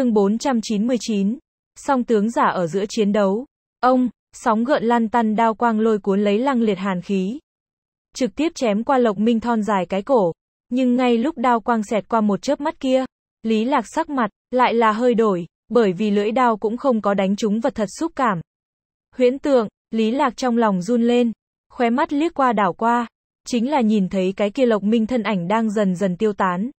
Chương 499. Song tướng giả ở giữa chiến đấu. Ông, sóng gợn lan tăn đao quang lôi cuốn lấy lăng liệt hàn khí. Trực tiếp chém qua Lộc Minh thon dài cái cổ. Nhưng ngay lúc đao quang xẹt qua một chớp mắt kia, Lý Lạc sắc mặt, lại là hơi đổi, bởi vì lưỡi đao cũng không có đánh trúng vật thật xúc cảm. Huyễn tượng, Lý Lạc trong lòng run lên, khóe mắt liếc qua đảo qua, chính là nhìn thấy cái kia Lộc Minh thân ảnh đang dần dần tiêu tán.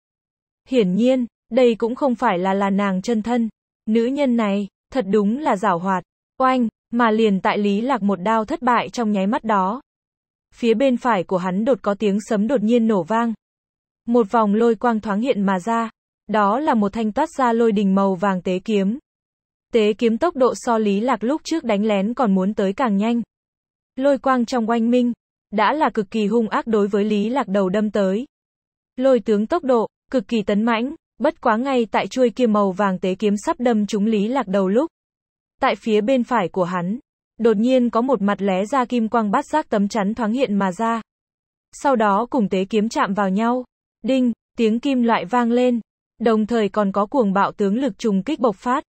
Hiển nhiên, đây cũng không phải là là nàng chân thân. Nữ nhân này, thật đúng là giảo hoạt, oanh, mà liền tại Lý Lạc một đao thất bại trong nháy mắt đó. Phía bên phải của hắn đột có tiếng sấm đột nhiên nổ vang. Một vòng lôi quang thoáng hiện mà ra, đó là một thanh toát ra lôi đình màu vàng tế kiếm. Tế kiếm tốc độ so Lý Lạc lúc trước đánh lén còn muốn tới càng nhanh. Lôi quang trong oanh minh, đã là cực kỳ hung ác đối với Lý Lạc đầu đâm tới. Lôi tướng tốc độ, cực kỳ tấn mãnh, Bất quá ngay tại chuôi kiếm màu vàng tế kiếm sắp đâm trúng Lý Lạc đầu lúc. Tại phía bên phải của hắn, đột nhiên có một mặt lé ra kim quang bát giác tấm chắn thoáng hiện mà ra. Sau đó cùng tế kiếm chạm vào nhau. Đinh, tiếng kim loại vang lên. Đồng thời còn có cuồng bạo tướng lực trùng kích bộc phát.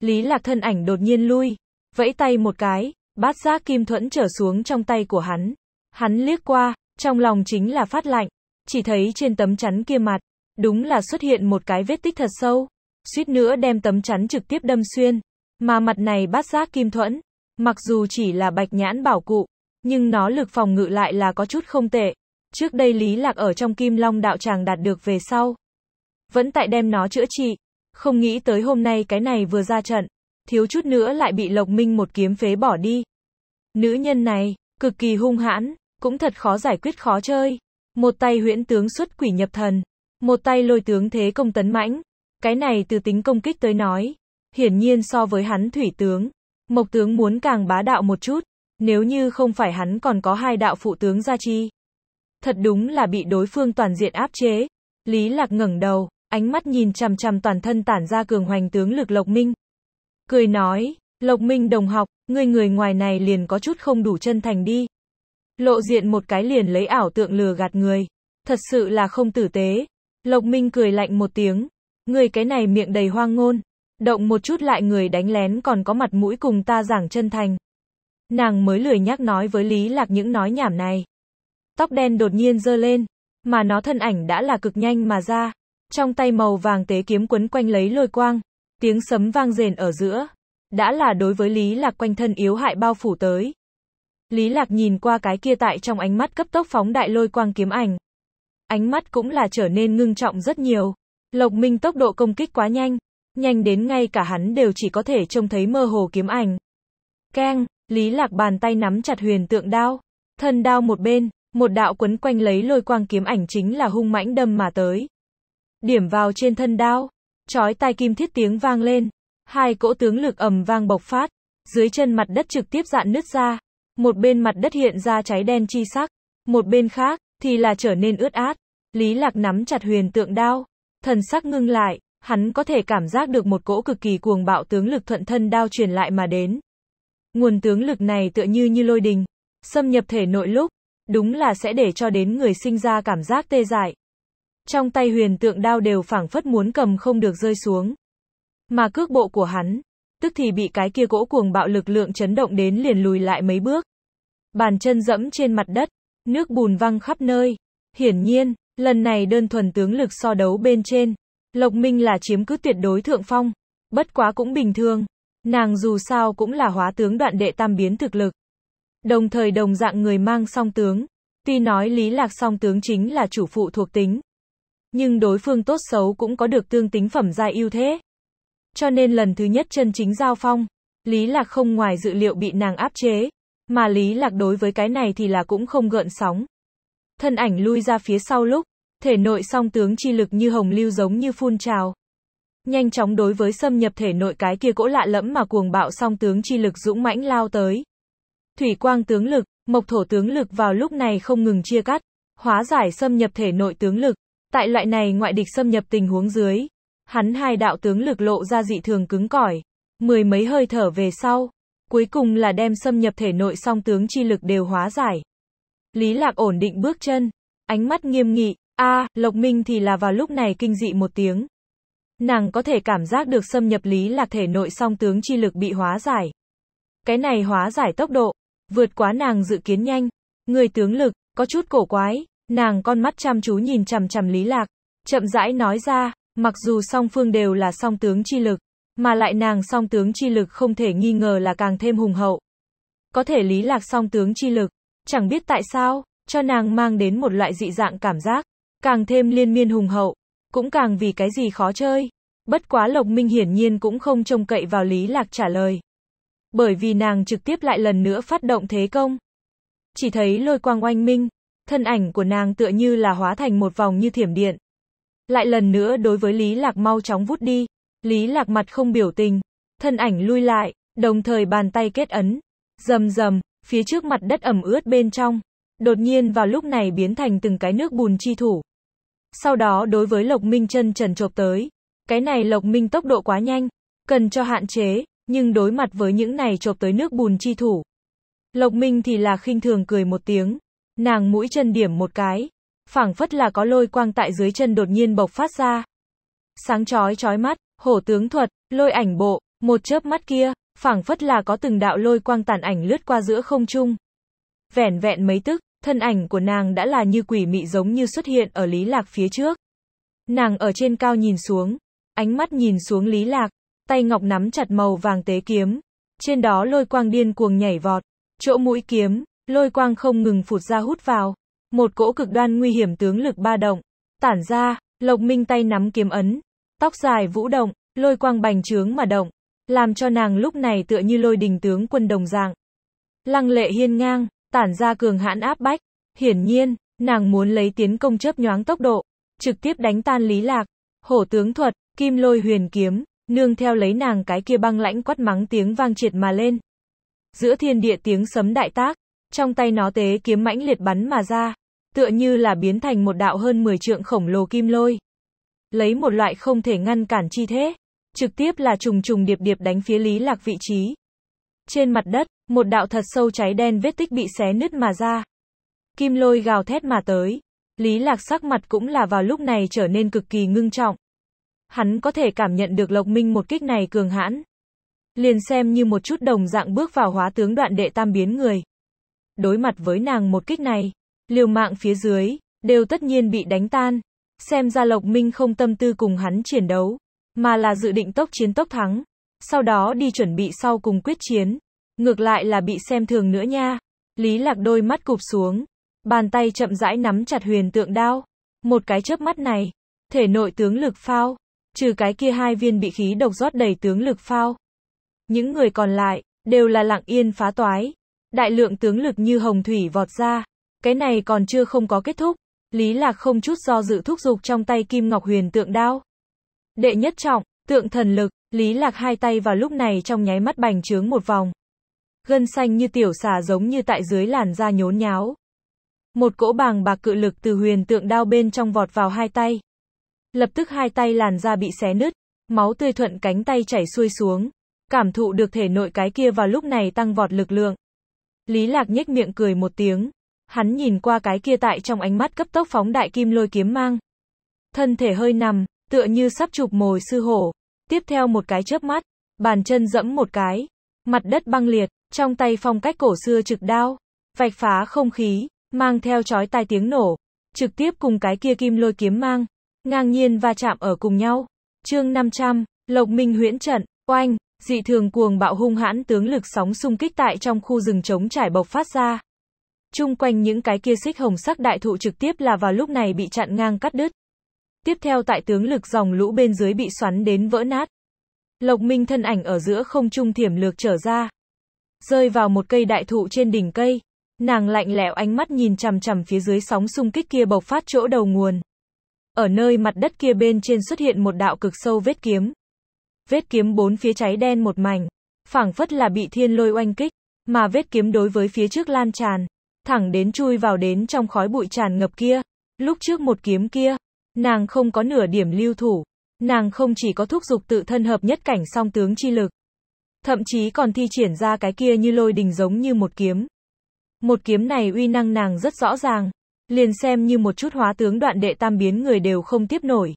Lý Lạc thân ảnh đột nhiên lui. Vẫy tay một cái, bát giác kim thuẫn trở xuống trong tay của hắn. Hắn liếc qua, trong lòng chính là phát lạnh. Chỉ thấy trên tấm chắn kia mặt, Đúng là xuất hiện một cái vết tích thật sâu, suýt nữa đem tấm chắn trực tiếp đâm xuyên, mà mặt này bát giác kim thuẫn, mặc dù chỉ là bạch nhãn bảo cụ, nhưng nó lực phòng ngự lại là có chút không tệ. Trước đây Lý Lạc ở trong Kim Long đạo tràng đạt được về sau, vẫn tại đem nó chữa trị, không nghĩ tới hôm nay cái này vừa ra trận, thiếu chút nữa lại bị Lộc Minh một kiếm phế bỏ đi. Nữ nhân này, cực kỳ hung hãn, cũng thật khó giải quyết khó chơi. Một tay huyễn tướng xuất quỷ nhập thần, một tay lôi tướng thế công tấn mãnh. Cái này từ tính công kích tới nói. Hiển nhiên so với hắn thủy tướng, mộc tướng muốn càng bá đạo một chút, nếu như không phải hắn còn có hai đạo phụ tướng gia chi. Thật đúng là bị đối phương toàn diện áp chế. Lý Lạc ngẩng đầu, ánh mắt nhìn chằm chằm toàn thân tản ra cường hoành tướng lực Lộc Minh. Cười nói, Lộc Minh đồng học, người người ngoài này liền có chút không đủ chân thành đi. Lộ diện một cái liền lấy ảo tượng lừa gạt người. Thật sự là không tử tế, Lộc Minh cười lạnh một tiếng. Người cái này miệng đầy hoang ngôn. Động một chút lại người đánh lén còn có mặt mũi cùng ta giảng chân thành. Nàng mới lười nhắc nói với Lý Lạc những nói nhảm này. Tóc đen đột nhiên dơ lên, mà nó thân ảnh đã là cực nhanh mà ra. Trong tay màu vàng tế kiếm quấn quanh lấy lôi quang, tiếng sấm vang rền ở giữa. Đã là đối với Lý Lạc quanh thân yếu hại bao phủ tới. Lý Lạc nhìn qua cái kia tại trong ánh mắt cấp tốc phóng đại lôi quang kiếm ảnh, ánh mắt cũng là trở nên ngưng trọng rất nhiều. Lộc Minh tốc độ công kích quá nhanh, nhanh đến ngay cả hắn đều chỉ có thể trông thấy mơ hồ kiếm ảnh. Keng, Lý Lạc bàn tay nắm chặt huyền tượng đao, thân đao một bên, một đạo quấn quanh lấy lôi quang kiếm ảnh chính là hung mãnh đâm mà tới. Điểm vào trên thân đao, chói tai kim thiết tiếng vang lên, hai cỗ tướng lực ầm vang bộc phát, dưới chân mặt đất trực tiếp dạn nứt ra, một bên mặt đất hiện ra cháy đen chi sắc, một bên khác, thì là trở nên ướt át. Lý Lạc nắm chặt huyền tượng đao, thần sắc ngưng lại, hắn có thể cảm giác được một cỗ cực kỳ cuồng bạo tướng lực thuận thân đao truyền lại mà đến. Nguồn tướng lực này tựa như như lôi đình, xâm nhập thể nội lúc, đúng là sẽ để cho đến người sinh ra cảm giác tê dại. Trong tay huyền tượng đao đều phảng phất muốn cầm không được rơi xuống. Mà cước bộ của hắn, tức thì bị cái kia cỗ cuồng bạo lực lượng chấn động đến liền lùi lại mấy bước. Bàn chân dẫm trên mặt đất, nước bùn văng khắp nơi. Hiển nhiên, lần này đơn thuần tướng lực so đấu bên trên, Lộc Minh là chiếm cứ tuyệt đối thượng phong, bất quá cũng bình thường, nàng dù sao cũng là hóa tướng đoạn đệ tam biến thực lực. Đồng thời đồng dạng người mang song tướng, tuy nói lý lạc song tướng chính là chủ phụ thuộc tính, nhưng đối phương tốt xấu cũng có được tương tính phẩm gia ưu thế. Cho nên lần thứ nhất chân chính giao phong, Lý Lạc không ngoài dự liệu bị nàng áp chế, mà Lý Lạc đối với cái này thì là cũng không gợn sóng. Thân ảnh lui ra phía sau lúc, thể nội song tướng chi lực như hồng lưu giống như phun trào. Nhanh chóng đối với xâm nhập thể nội cái kia cỗ lạ lẫm mà cuồng bạo song tướng chi lực dũng mãnh lao tới. Thủy quang tướng lực, mộc thổ tướng lực vào lúc này không ngừng chia cắt, hóa giải xâm nhập thể nội tướng lực. Tại loại này ngoại địch xâm nhập tình huống dưới, hắn hai đạo tướng lực lộ ra dị thường cứng cỏi. Mười mấy hơi thở về sau, Cuối cùng là đem xâm nhập thể nội song tướng chi lực đều hóa giải. Lý Lạc ổn định bước chân, ánh mắt nghiêm nghị, a, Lộc Minh thì là vào lúc này kinh dị một tiếng. Nàng có thể cảm giác được xâm nhập Lý Lạc thể nội song tướng chi lực bị hóa giải. Cái này hóa giải tốc độ, vượt quá nàng dự kiến nhanh. Người tướng lực, có chút cổ quái, nàng con mắt chăm chú nhìn chằm chằm Lý Lạc, chậm rãi nói ra, mặc dù song phương đều là song tướng chi lực, mà lại nàng song tướng chi lực không thể nghi ngờ là càng thêm hùng hậu. Có thể lý lạc song tướng chi lực, chẳng biết tại sao, cho nàng mang đến một loại dị dạng cảm giác, càng thêm liên miên hùng hậu, cũng càng vì cái gì khó chơi. Bất quá Lộc Minh hiển nhiên cũng không trông cậy vào Lý Lạc trả lời. Bởi vì nàng trực tiếp lại lần nữa phát động thế công. Chỉ thấy lôi quang oanh minh, thân ảnh của nàng tựa như là hóa thành một vòng như thiểm điện. Lại lần nữa đối với Lý Lạc mau chóng vút đi. Lý lạc mặt không biểu tình, thân ảnh lui lại, đồng thời bàn tay kết ấn. Dầm dầm, phía trước mặt đất ẩm ướt bên trong, đột nhiên vào lúc này biến thành từng cái nước bùn chi thủ. Sau đó đối với Lộc Minh chân trần chộp tới, cái này Lộc Minh tốc độ quá nhanh, cần cho hạn chế, nhưng đối mặt với những này chộp tới nước bùn chi thủ. Lộc Minh thì là khinh thường cười một tiếng, nàng mũi chân điểm một cái, phảng phất là có lôi quang tại dưới chân đột nhiên bộc phát ra. Sáng chói chói mắt, hổ tướng thuật, lôi ảnh bộ, một chớp mắt kia, phảng phất là có từng đạo lôi quang tàn ảnh lướt qua giữa không trung. Vẻn vẹn mấy tức, thân ảnh của nàng đã là như quỷ mị giống như xuất hiện ở Lý Lạc phía trước. Nàng ở trên cao nhìn xuống, ánh mắt nhìn xuống Lý Lạc, tay ngọc nắm chặt màu vàng tế kiếm, trên đó lôi quang điên cuồng nhảy vọt, chỗ mũi kiếm, lôi quang không ngừng phụt ra hút vào, một cỗ cực đoan nguy hiểm tướng lực ba động, tản ra, Lộc Minh tay nắm kiếm ấn, tóc dài vũ động, lôi quang bành trướng mà động, làm cho nàng lúc này tựa như lôi đình tướng quân đồng dạng. Lăng lệ hiên ngang, tản ra cường hãn áp bách, hiển nhiên, nàng muốn lấy tiến công chớp nhoáng tốc độ, trực tiếp đánh tan Lý Lạc, hổ tướng thuật, kim lôi huyền kiếm, nương theo lấy nàng cái kia băng lãnh quát mắng tiếng vang triệt mà lên. Giữa thiên địa tiếng sấm đại tác, trong tay nó tế kiếm mãnh liệt bắn mà ra, tựa như là biến thành một đạo hơn 10 trượng khổng lồ kim lôi lấy một loại không thể ngăn cản chi thế, trực tiếp là trùng trùng điệp điệp đánh phía Lý Lạc vị trí. Trên mặt đất, một đạo thật sâu cháy đen vết tích bị xé nứt mà ra. Kim lôi gào thét mà tới. Lý Lạc sắc mặt cũng là vào lúc này trở nên cực kỳ ngưng trọng. Hắn có thể cảm nhận được Lộc Minh một kích này cường hãn. Liền xem như một chút đồng dạng bước vào hóa tướng đoạn đệ tam biến người. Đối mặt với nàng một kích này, liều mạng phía dưới, đều tất nhiên bị đánh tan. Xem ra Lộc Minh không tâm tư cùng hắn chiến đấu, mà là dự định tốc chiến tốc thắng, sau đó đi chuẩn bị sau cùng quyết chiến. Ngược lại là bị xem thường nữa nha. Lý Lạc đôi mắt cụp xuống, bàn tay chậm rãi nắm chặt huyền tượng đao. Một cái chớp mắt này, thể nội tướng lực phao, trừ cái kia hai viên bị khí độc rót đầy tướng lực phao. Những người còn lại, đều là lặng yên phá toái. Đại lượng tướng lực như hồng thủy vọt ra. Cái này còn chưa không có kết thúc. Lý Lạc không chút do dự thúc giục trong tay Kim Ngọc Huyền tượng đao. Đệ nhất trọng, tượng thần lực, Lý Lạc hai tay vào lúc này trong nháy mắt bành trướng một vòng. Gân xanh như tiểu xà giống như tại dưới làn da nhốn nháo. Một cỗ bàng bạc cự lực từ huyền tượng đao bên trong vọt vào hai tay. Lập tức hai tay làn da bị xé nứt, máu tươi thuận cánh tay chảy xuôi xuống. Cảm thụ được thể nội cái kia vào lúc này tăng vọt lực lượng. Lý Lạc nhếch miệng cười một tiếng, Hắn nhìn qua cái kia tại trong ánh mắt cấp tốc phóng đại kim lôi kiếm mang. Thân thể hơi nằm, tựa như sắp chụp mồi sư hổ. Tiếp theo một cái chớp mắt, bàn chân dẫm một cái. Mặt đất băng liệt, trong tay phong cách cổ xưa trực đao. Vạch phá không khí, mang theo chói tai tiếng nổ. Trực tiếp cùng cái kia kim lôi kiếm mang. Ngang nhiên va chạm ở cùng nhau. chương 500, Lộc Minh huyễn trận, oanh, dị thường cuồng bạo hung hãn tướng lực sóng xung kích tại trong khu rừng trống trải bộc phát ra. Chung quanh những cái kia xích hồng sắc đại thụ trực tiếp là vào lúc này bị chặn ngang cắt đứt. Tiếp theo tại tướng lực dòng lũ bên dưới bị xoắn đến vỡ nát. Lộc Minh thân ảnh ở giữa không trung thiểm lược trở ra. Rơi vào một cây đại thụ trên đỉnh cây. Nàng lạnh lẽo ánh mắt nhìn chằm chằm phía dưới sóng xung kích kia bộc phát chỗ đầu nguồn. Ở nơi mặt đất kia bên trên xuất hiện một đạo cực sâu vết kiếm. Vết kiếm bốn phía cháy đen một mảnh, phảng phất là bị thiên lôi oanh kích, mà vết kiếm đối với phía trước lan tràn thẳng đến chui vào đến trong khói bụi tràn ngập kia. Lúc trước một kiếm kia, nàng không có nửa điểm lưu thủ, nàng không chỉ có thúc giục tự thân hợp nhất cảnh song tướng chi lực, thậm chí còn thi triển ra cái kia như lôi đình giống như một kiếm. Một kiếm này uy năng nàng rất rõ ràng, liền xem như một chút hóa tướng đoạn đệ tam biến người đều không tiếp nổi.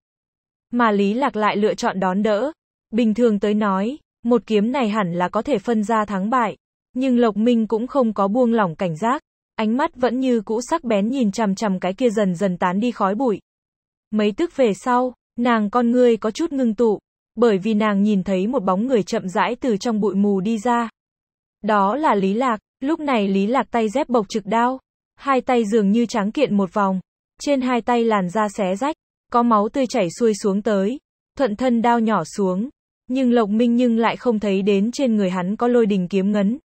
Mà Lý Lạc lại lựa chọn đón đỡ. Bình thường tới nói, một kiếm này hẳn là có thể phân ra thắng bại, nhưng Lộc Minh cũng không có buông lỏng cảnh giác ánh mắt vẫn như cũ sắc bén nhìn chằm chằm cái kia dần dần tán đi khói bụi. Mấy tức về sau, nàng con ngươi có chút ngưng tụ, bởi vì nàng nhìn thấy một bóng người chậm rãi từ trong bụi mù đi ra. Đó là Lý Lạc, lúc này Lý Lạc tay dép bộc trực đao, hai tay dường như tráng kiện một vòng, trên hai tay làn da xé rách, có máu tươi chảy xuôi xuống tới, thuận thân đao nhỏ xuống, nhưng Lộc Minh nhưng lại không thấy đến trên người hắn có lôi đình kiếm ngấn.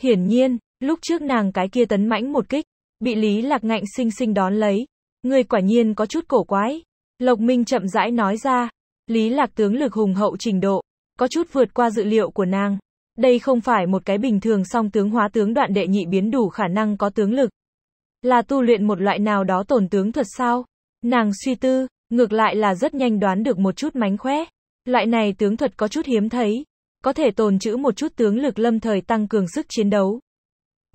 Hiển nhiên, Lúc trước nàng cái kia tấn mãnh một kích, bị Lý Lạc ngạnh sinh sinh đón lấy. Người quả nhiên có chút cổ quái. Lộc Minh chậm rãi nói ra, Lý Lạc tướng lực hùng hậu trình độ, có chút vượt qua dự liệu của nàng. Đây không phải một cái bình thường song tướng hóa tướng đoạn đệ nhị biến đủ khả năng có tướng lực. Là tu luyện một loại nào đó tổn tướng thuật sao? Nàng suy tư, ngược lại là rất nhanh đoán được một chút mánh khóe. Loại này tướng thuật có chút hiếm thấy, có thể tồn trữ một chút tướng lực lâm thời tăng cường sức chiến đấu.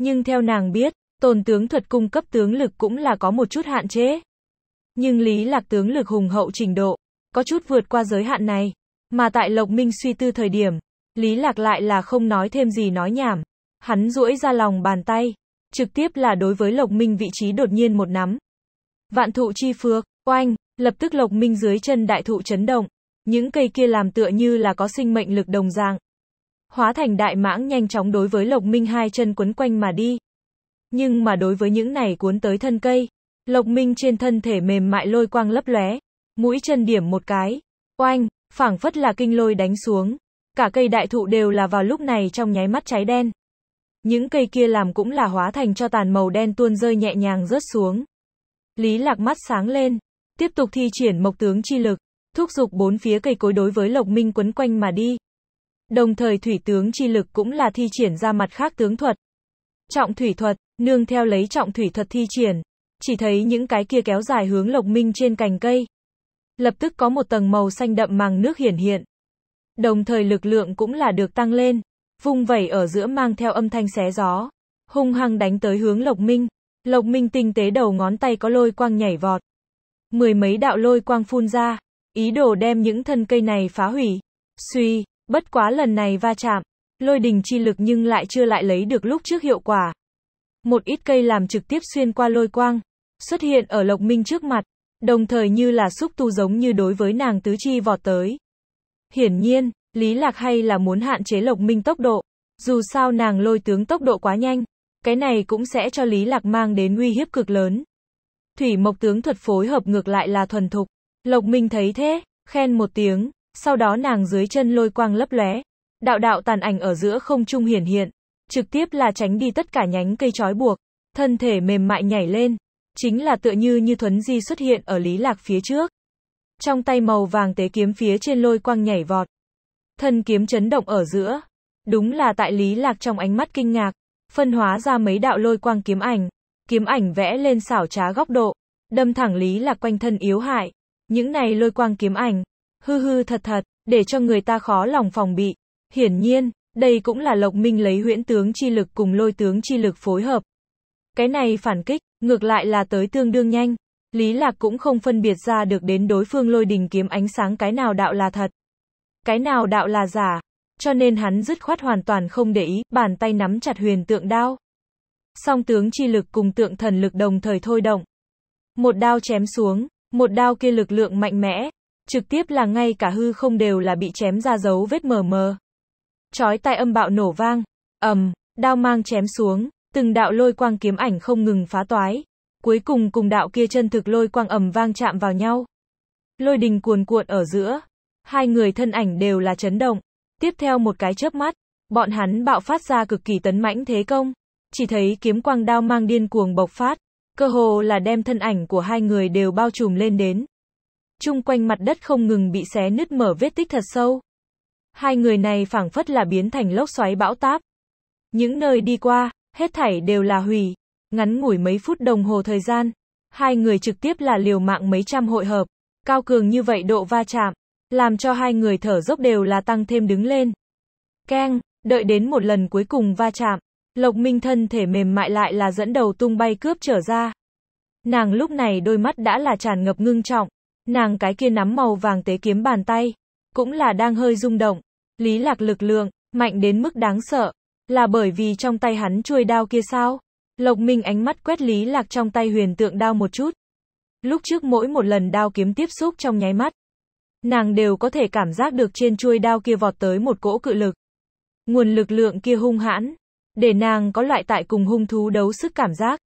Nhưng theo nàng biết, tồn tướng thuật cung cấp tướng lực cũng là có một chút hạn chế. Nhưng Lý Lạc tướng lực hùng hậu trình độ, có chút vượt qua giới hạn này. Mà tại Lộc Minh suy tư thời điểm, Lý Lạc lại là không nói thêm gì nói nhảm. Hắn duỗi ra lòng bàn tay, trực tiếp là đối với Lộc Minh vị trí đột nhiên một nắm. Vạn thụ chi phước, oanh, lập tức Lộc Minh dưới chân đại thụ chấn động. Những cây kia làm tựa như là có sinh mệnh lực đồng dạng, hóa thành đại mãng nhanh chóng đối với Lộc Minh hai chân quấn quanh mà đi. Nhưng mà đối với những này cuốn tới thân cây, Lộc Minh trên thân thể mềm mại lôi quang lấp lóe, mũi chân điểm một cái, oanh, phảng phất là kinh lôi đánh xuống, cả cây đại thụ đều là vào lúc này trong nháy mắt cháy đen. Những cây kia làm cũng là hóa thành cho tàn màu đen tuôn rơi nhẹ nhàng rớt xuống. Lý Lạc mắt sáng lên, tiếp tục thi triển mộc tướng chi lực, thúc giục bốn phía cây cối đối với Lộc Minh quấn quanh mà đi. Đồng thời thủy tướng chi lực cũng là thi triển ra mặt khác tướng thuật. Trọng thủy thuật, nương theo lấy trọng thủy thuật thi triển, chỉ thấy những cái kia kéo dài hướng lộc minh trên cành cây. Lập tức có một tầng màu xanh đậm màng nước hiển hiện. Đồng thời lực lượng cũng là được tăng lên, vung vẩy ở giữa mang theo âm thanh xé gió, hung hăng đánh tới hướng lộc minh. Lộc minh tinh tế đầu ngón tay có lôi quang nhảy vọt. Mười mấy đạo lôi quang phun ra, ý đồ đem những thân cây này phá hủy. Suy, Bất quá lần này va chạm, lôi đình chi lực nhưng lại chưa lại lấy được lúc trước hiệu quả. Một ít cây làm trực tiếp xuyên qua lôi quang, xuất hiện ở Lộc Minh trước mặt, đồng thời như là xúc tu giống như đối với nàng tứ chi vọt tới. Hiển nhiên, Lý Lạc hay là muốn hạn chế Lộc Minh tốc độ, dù sao nàng lôi tướng tốc độ quá nhanh, cái này cũng sẽ cho Lý Lạc mang đến nguy hiếp cực lớn. Thủy Mộc tướng thuật phối hợp ngược lại là thuần thục, Lộc Minh thấy thế, khen một tiếng, sau đó nàng dưới chân lôi quang lấp lóe, đạo đạo tàn ảnh ở giữa không trung hiển hiện, trực tiếp là tránh đi tất cả nhánh cây trói buộc, thân thể mềm mại nhảy lên, chính là tựa như như thuấn di xuất hiện ở Lý Lạc phía trước. Trong tay màu vàng tế kiếm phía trên lôi quang nhảy vọt. Thân kiếm chấn động ở giữa, đúng là tại Lý Lạc trong ánh mắt kinh ngạc, phân hóa ra mấy đạo lôi quang kiếm ảnh, kiếm ảnh vẽ lên xảo trá góc độ, đâm thẳng Lý Lạc quanh thân yếu hại. Những này lôi quang kiếm ảnh, hư hư thật thật, để cho người ta khó lòng phòng bị. Hiển nhiên, đây cũng là Lộc Minh lấy huyễn tướng chi lực cùng lôi tướng chi lực phối hợp. Cái này phản kích, ngược lại là tới tương đương nhanh. Lý Lạc cũng không phân biệt ra được đến đối phương lôi đình kiếm ánh sáng cái nào đạo là thật. Cái nào đạo là giả. Cho nên hắn dứt khoát hoàn toàn không để ý, bàn tay nắm chặt huyền tượng đao. Song tướng chi lực cùng tượng thần lực đồng thời thôi động. Một đao chém xuống, một đao kia lực lượng mạnh mẽ, trực tiếp là ngay cả hư không đều là bị chém ra dấu vết mờ mờ. Chói tai âm bạo nổ vang, ầm, đao mang chém xuống, từng đạo lôi quang kiếm ảnh không ngừng phá toái, cuối cùng cùng đạo kia chân thực lôi quang ầm vang chạm vào nhau. Lôi đình cuồn cuộn ở giữa, hai người thân ảnh đều là chấn động, tiếp theo một cái chớp mắt, bọn hắn bạo phát ra cực kỳ tấn mãnh thế công, chỉ thấy kiếm quang đao mang điên cuồng bộc phát, cơ hồ là đem thân ảnh của hai người đều bao trùm lên đến chung quanh mặt đất không ngừng bị xé nứt mở vết tích thật sâu. Hai người này phảng phất là biến thành lốc xoáy bão táp. Những nơi đi qua, hết thảy đều là hủy. Ngắn ngủi mấy phút đồng hồ thời gian, hai người trực tiếp là liều mạng mấy trăm hội hợp. Cao cường như vậy độ va chạm, làm cho hai người thở dốc đều là tăng thêm đứng lên. Keng, đợi đến một lần cuối cùng va chạm, Lộc Minh thân thể mềm mại lại là dẫn đầu tung bay cướp trở ra. Nàng lúc này đôi mắt đã là tràn ngập ngưng trọng, Nàng cái kia nắm màu vàng tế kiếm bàn tay, cũng là đang hơi rung động. Lý lạc lực lượng, mạnh đến mức đáng sợ, là bởi vì trong tay hắn chuôi đao kia sao? Lộc Minh ánh mắt quét Lý Lạc trong tay huyền tượng đao một chút. Lúc trước mỗi một lần đao kiếm tiếp xúc trong nháy mắt, nàng đều có thể cảm giác được trên chuôi đao kia vọt tới một cỗ cự lực. Nguồn lực lượng kia hung hãn, để nàng có loại tại cùng hung thú đấu sức cảm giác.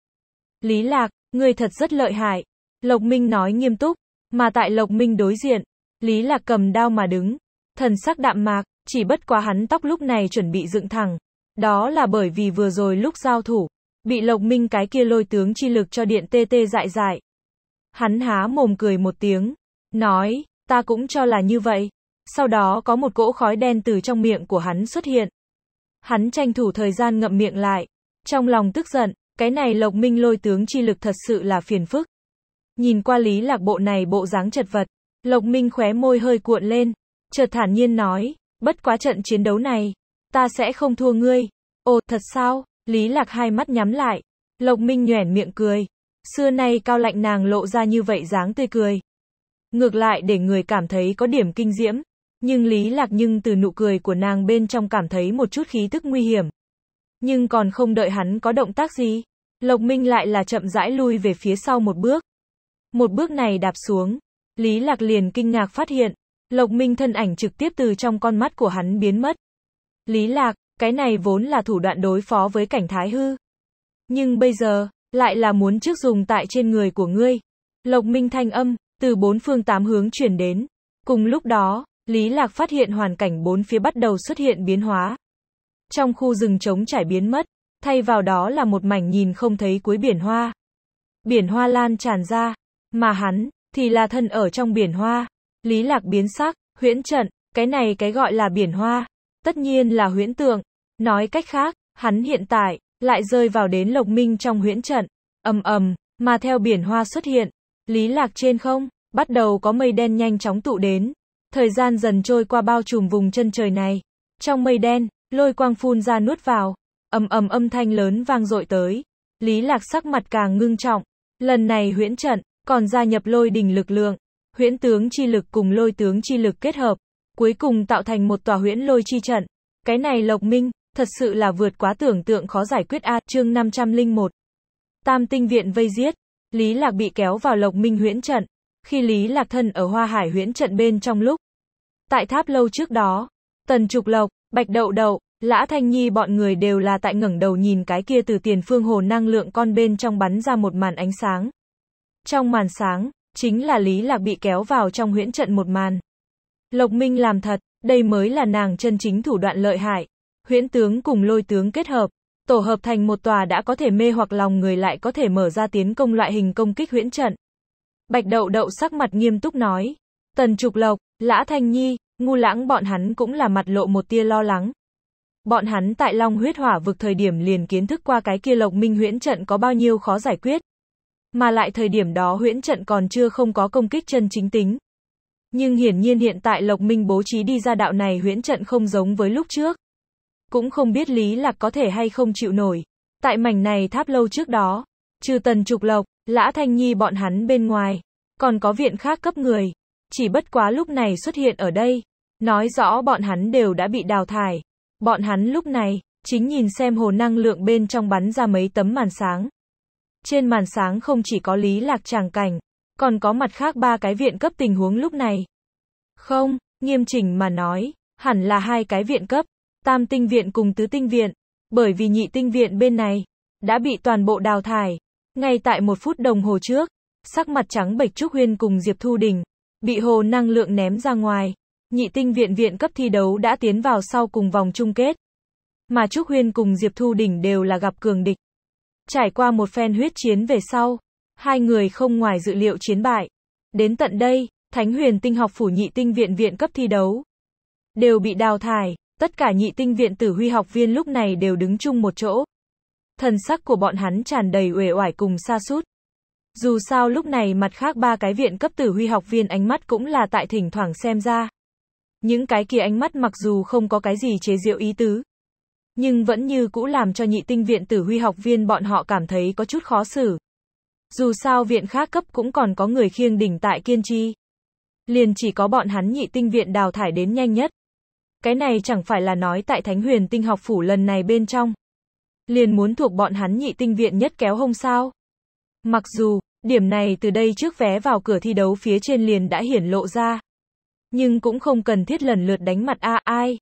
Lý Lạc, người thật rất lợi hại. Lộc Minh nói nghiêm túc, mà tại Lộc Minh đối diện, Lý Lạc cầm đao mà đứng, thần sắc đạm mạc, chỉ bất quá hắn tóc lúc này chuẩn bị dựng thẳng. Đó là bởi vì vừa rồi lúc giao thủ, bị Lộc Minh cái kia lôi tướng chi lực cho điện tê tê dại dại. Hắn há mồm cười một tiếng, nói, ta cũng cho là như vậy. Sau đó có một cỗ khói đen từ trong miệng của hắn xuất hiện. Hắn tranh thủ thời gian ngậm miệng lại, trong lòng tức giận, cái này Lộc Minh lôi tướng chi lực thật sự là phiền phức. Nhìn qua Lý Lạc bộ này bộ dáng chật vật, Lộc Minh khóe môi hơi cuộn lên, chợt thản nhiên nói, bất quá trận chiến đấu này, ta sẽ không thua ngươi. Ồ, thật sao? Lý Lạc hai mắt nhắm lại, Lộc Minh nhoẻn miệng cười, xưa nay cao lạnh nàng lộ ra như vậy dáng tươi cười. Ngược lại để người cảm thấy có điểm kinh diễm, nhưng Lý Lạc nhưng từ nụ cười của nàng bên trong cảm thấy một chút khí tức nguy hiểm. Nhưng còn không đợi hắn có động tác gì, Lộc Minh lại là chậm rãi lui về phía sau một bước, một bước này đạp xuống, Lý Lạc liền kinh ngạc phát hiện, Lộc Minh thân ảnh trực tiếp từ trong con mắt của hắn biến mất. Lý Lạc, cái này vốn là thủ đoạn đối phó với cảnh thái hư. Nhưng bây giờ, lại là muốn trước dùng tại trên người của ngươi. Lộc Minh thanh âm, từ bốn phương tám hướng chuyển đến. Cùng lúc đó, Lý Lạc phát hiện hoàn cảnh bốn phía bắt đầu xuất hiện biến hóa. Trong khu rừng trống trải biến mất, thay vào đó là một mảnh nhìn không thấy cuối biển hoa. Biển hoa lan tràn ra, mà hắn, thì là thần ở trong biển hoa. Lý Lạc biến sắc, huyễn trận, cái này cái gọi là biển hoa, tất nhiên là huyễn tượng. Nói cách khác, hắn hiện tại, lại rơi vào đến lộc minh trong huyễn trận, ầm ầm, mà theo biển hoa xuất hiện, Lý Lạc trên không, bắt đầu có mây đen nhanh chóng tụ đến. Thời gian dần trôi qua bao trùm vùng chân trời này. Trong mây đen, lôi quang phun ra nuốt vào, ầm ầm âm thanh lớn vang dội tới. Lý Lạc sắc mặt càng ngưng trọng, lần này huyễn trận, còn gia nhập lôi đỉnh lực lượng, huyễn tướng chi lực cùng lôi tướng chi lực kết hợp, cuối cùng tạo thành một tòa huyễn lôi chi trận. Cái này Lộc Minh, thật sự là vượt quá tưởng tượng khó giải quyết a, chương 501. Tam tinh viện vây giết, Lý Lạc bị kéo vào Lộc Minh huyễn trận, khi Lý Lạc thân ở Hoa Hải huyễn trận bên trong lúc. Tại tháp lâu trước đó, Tần Trục Lộc, Bạch Đậu Đậu, Lã Thanh Nhi bọn người đều là tại ngẩng đầu nhìn cái kia từ tiền phương hồ năng lượng con bên trong bắn ra một màn ánh sáng, trong màn sáng, chính là Lý Lạc bị kéo vào trong huyễn trận một màn. Lộc Minh làm thật, đây mới là nàng chân chính thủ đoạn lợi hại. Huyễn tướng cùng lôi tướng kết hợp, tổ hợp thành một tòa đã có thể mê hoặc lòng người lại có thể mở ra tiến công loại hình công kích huyễn trận. Bạch Đậu Đậu sắc mặt nghiêm túc nói, Tần Trục Lộc, Lã Thanh Nhi, Ngu Lãng bọn hắn cũng là mặt lộ một tia lo lắng. Bọn hắn tại Long huyết hỏa vực thời điểm liền kiến thức qua cái kia Lộc Minh huyễn trận có bao nhiêu khó giải quyết, mà lại thời điểm đó huyễn trận còn chưa không có công kích chân chính tính. Nhưng hiển nhiên hiện tại Lộc Minh bố trí đi ra đạo này huyễn trận không giống với lúc trước. Cũng không biết Lý Lạc có thể hay không chịu nổi. Tại mảnh này tháp lâu trước đó, trừ tần trục lộc, lã thanh nhi bọn hắn bên ngoài, còn có viện khác cấp người. Chỉ bất quá lúc này xuất hiện ở đây, nói rõ bọn hắn đều đã bị đào thải. Bọn hắn lúc này, chính nhìn xem hồ năng lượng bên trong bắn ra mấy tấm màn sáng trên màn sáng không chỉ có Lý Lạc Tràng Cảnh, còn có mặt khác ba cái viện cấp tình huống lúc này. Không, nghiêm chỉnh mà nói, hẳn là hai cái viện cấp, tam tinh viện cùng tứ tinh viện, bởi vì nhị tinh viện bên này, đã bị toàn bộ đào thải. Ngay tại một phút đồng hồ trước, sắc mặt trắng bệch Trúc Huyên cùng Diệp Thu Đình, bị hồ năng lượng ném ra ngoài. Nhị tinh viện viện cấp thi đấu đã tiến vào sau cùng vòng chung kết. Mà Trúc Huyên cùng Diệp Thu Đình đều là gặp cường địch. Trải qua một phen huyết chiến về sau, hai người không ngoài dự liệu chiến bại. Đến tận đây, Thánh huyền tinh học phủ nhị tinh viện viện cấp thi đấu. Đều bị đào thải, tất cả nhị tinh viện tử huy học viên lúc này đều đứng chung một chỗ. Thần sắc của bọn hắn tràn đầy uể oải cùng xa sút Dù sao lúc này mặt khác ba cái viện cấp tử huy học viên ánh mắt cũng là tại thỉnh thoảng xem ra. Những cái kia ánh mắt mặc dù không có cái gì chế diệu ý tứ, nhưng vẫn như cũ làm cho nhị tinh viện tử huy học viên bọn họ cảm thấy có chút khó xử. Dù sao viện khác cấp cũng còn có người khiêng đỉnh tại kiên trì. Liền chỉ có bọn hắn nhị tinh viện đào thải đến nhanh nhất. Cái này chẳng phải là nói tại Thánh Huyền Tinh học phủ lần này bên trong. Liền muốn thuộc bọn hắn nhị tinh viện nhất kéo hông sao. Mặc dù, điểm này từ đây trước vé vào cửa thi đấu phía trên liền đã hiển lộ ra. Nhưng cũng không cần thiết lần lượt đánh mặt a ai.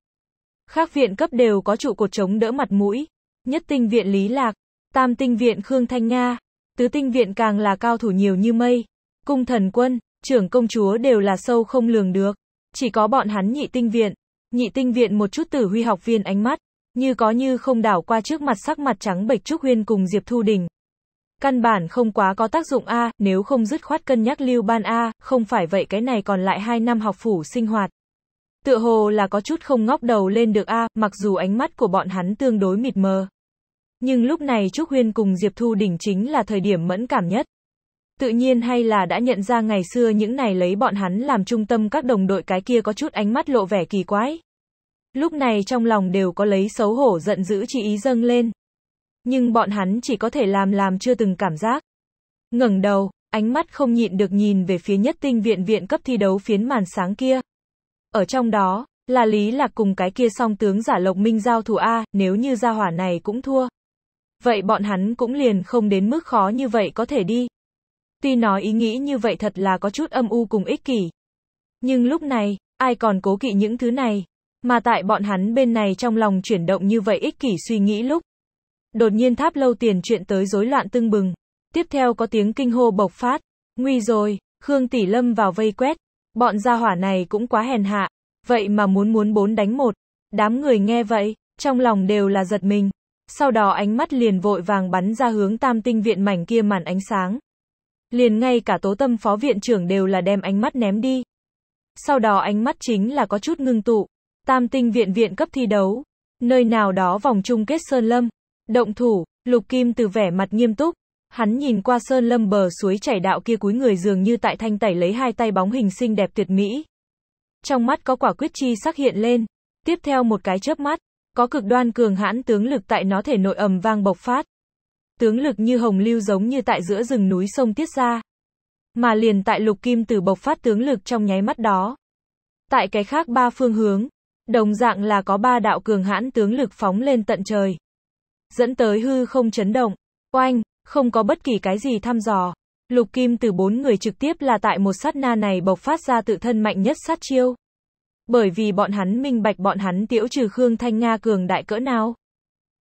Khác viện cấp đều có trụ cột chống đỡ mặt mũi. Nhất tinh viện Lý Lạc, tam tinh viện Khương Thanh Nga, tứ tinh viện càng là cao thủ nhiều như mây. Cung thần quân, trưởng công chúa đều là sâu không lường được. Chỉ có bọn hắn nhị tinh viện. Nhị tinh viện một chút tử huy học viên ánh mắt, như có như không đảo qua trước mặt sắc mặt trắng bệch Trúc Huyên cùng Diệp Thu Đình. Căn bản không quá có tác dụng A, nếu không dứt khoát cân nhắc lưu ban A, không phải vậy cái này còn lại 2 năm học phủ sinh hoạt. Tựa hồ là có chút không ngóc đầu lên được a, à, mặc dù ánh mắt của bọn hắn tương đối mịt mờ. Nhưng lúc này Trúc Huyên cùng Diệp Thu Đỉnh chính là thời điểm mẫn cảm nhất. Tự nhiên hay là đã nhận ra ngày xưa những này lấy bọn hắn làm trung tâm các đồng đội cái kia có chút ánh mắt lộ vẻ kỳ quái. Lúc này trong lòng đều có lấy xấu hổ giận dữ chi ý dâng lên. Nhưng bọn hắn chỉ có thể làm làm chưa từng cảm giác. ngẩng đầu, ánh mắt không nhịn được nhìn về phía nhất tinh viện viện cấp thi đấu phiến màn sáng kia. Ở trong đó, là Lý Lạc cùng cái kia song tướng giả Lộc Minh giao thủ A, nếu như gia hỏa này cũng thua. Vậy bọn hắn cũng liền không đến mức khó như vậy có thể đi. Tuy nói ý nghĩ như vậy thật là có chút âm u cùng ích kỷ. Nhưng lúc này, ai còn cố kỵ những thứ này, mà tại bọn hắn bên này trong lòng chuyển động như vậy ích kỷ suy nghĩ lúc. Đột nhiên tháp lâu tiền chuyện tới rối loạn tưng bừng. Tiếp theo có tiếng kinh hô bộc phát. Nguy rồi, Khương Tỷ Lâm vào vây quét, Bọn gia hỏa này cũng quá hèn hạ, vậy mà muốn muốn bốn đánh một. Đám người nghe vậy, trong lòng đều là giật mình. Sau đó ánh mắt liền vội vàng bắn ra hướng tam tinh viện mảnh kia màn ánh sáng. Liền ngay cả tố tâm phó viện trưởng đều là đem ánh mắt ném đi. Sau đó ánh mắt chính là có chút ngưng tụ. Tam tinh viện viện cấp thi đấu. Nơi nào đó vòng chung kết Sơn Lâm. Động thủ, Lục Kim từ vẻ mặt nghiêm túc, Hắn nhìn qua sơn lâm bờ suối chảy đạo kia cúi người dường như tại thanh tẩy lấy hai tay bóng hình xinh đẹp tuyệt mỹ. Trong mắt có quả quyết chi sắc hiện lên, tiếp theo một cái chớp mắt, có cực đoan cường hãn tướng lực tại nó thể nội ầm vang bộc phát. Tướng lực như hồng lưu giống như tại giữa rừng núi sông tiết ra. Mà liền tại lục kim từ bộc phát tướng lực trong nháy mắt đó. Tại cái khác ba phương hướng, đồng dạng là có ba đạo cường hãn tướng lực phóng lên tận trời. Dẫn tới hư không chấn động, oanh, không có bất kỳ cái gì thăm dò. Lục Kim từ bốn người trực tiếp là tại một sát na này bộc phát ra tự thân mạnh nhất sát chiêu. Bởi vì bọn hắn minh bạch bọn hắn tiễu trừ Khương Thanh Nga cường đại cỡ nào.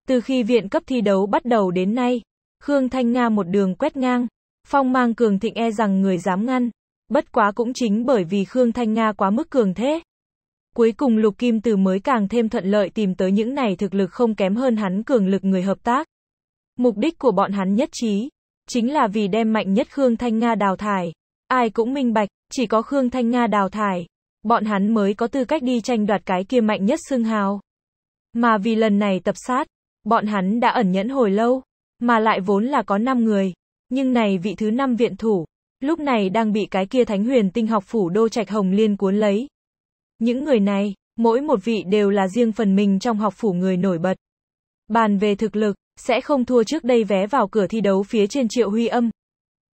Từ khi viện cấp thi đấu bắt đầu đến nay, Khương Thanh Nga một đường quét ngang, phong mang cường thịnh e rằng người dám ngăn, bất quá cũng chính bởi vì Khương Thanh Nga quá mức cường thế. Cuối cùng Lục Kim Từ mới càng thêm thuận lợi tìm tới những này thực lực không kém hơn hắn cường lực người hợp tác. Mục đích của bọn hắn nhất trí, chính là vì đem mạnh nhất Khương Thanh Nga đào thải. Ai cũng minh bạch, chỉ có Khương Thanh Nga đào thải, bọn hắn mới có tư cách đi tranh đoạt cái kia mạnh nhất xương hào. Mà vì lần này tập sát, bọn hắn đã ẩn nhẫn hồi lâu, mà lại vốn là có 5 người, nhưng này vị thứ 5 viện thủ, lúc này đang bị cái kia thánh huyền tinh học phủ đô trạch hồng liên cuốn lấy. Những người này, mỗi một vị đều là riêng phần mình trong học phủ người nổi bật, Bàn về thực lực, sẽ không thua trước đây vé vào cửa thi đấu phía trên triệu huy âm.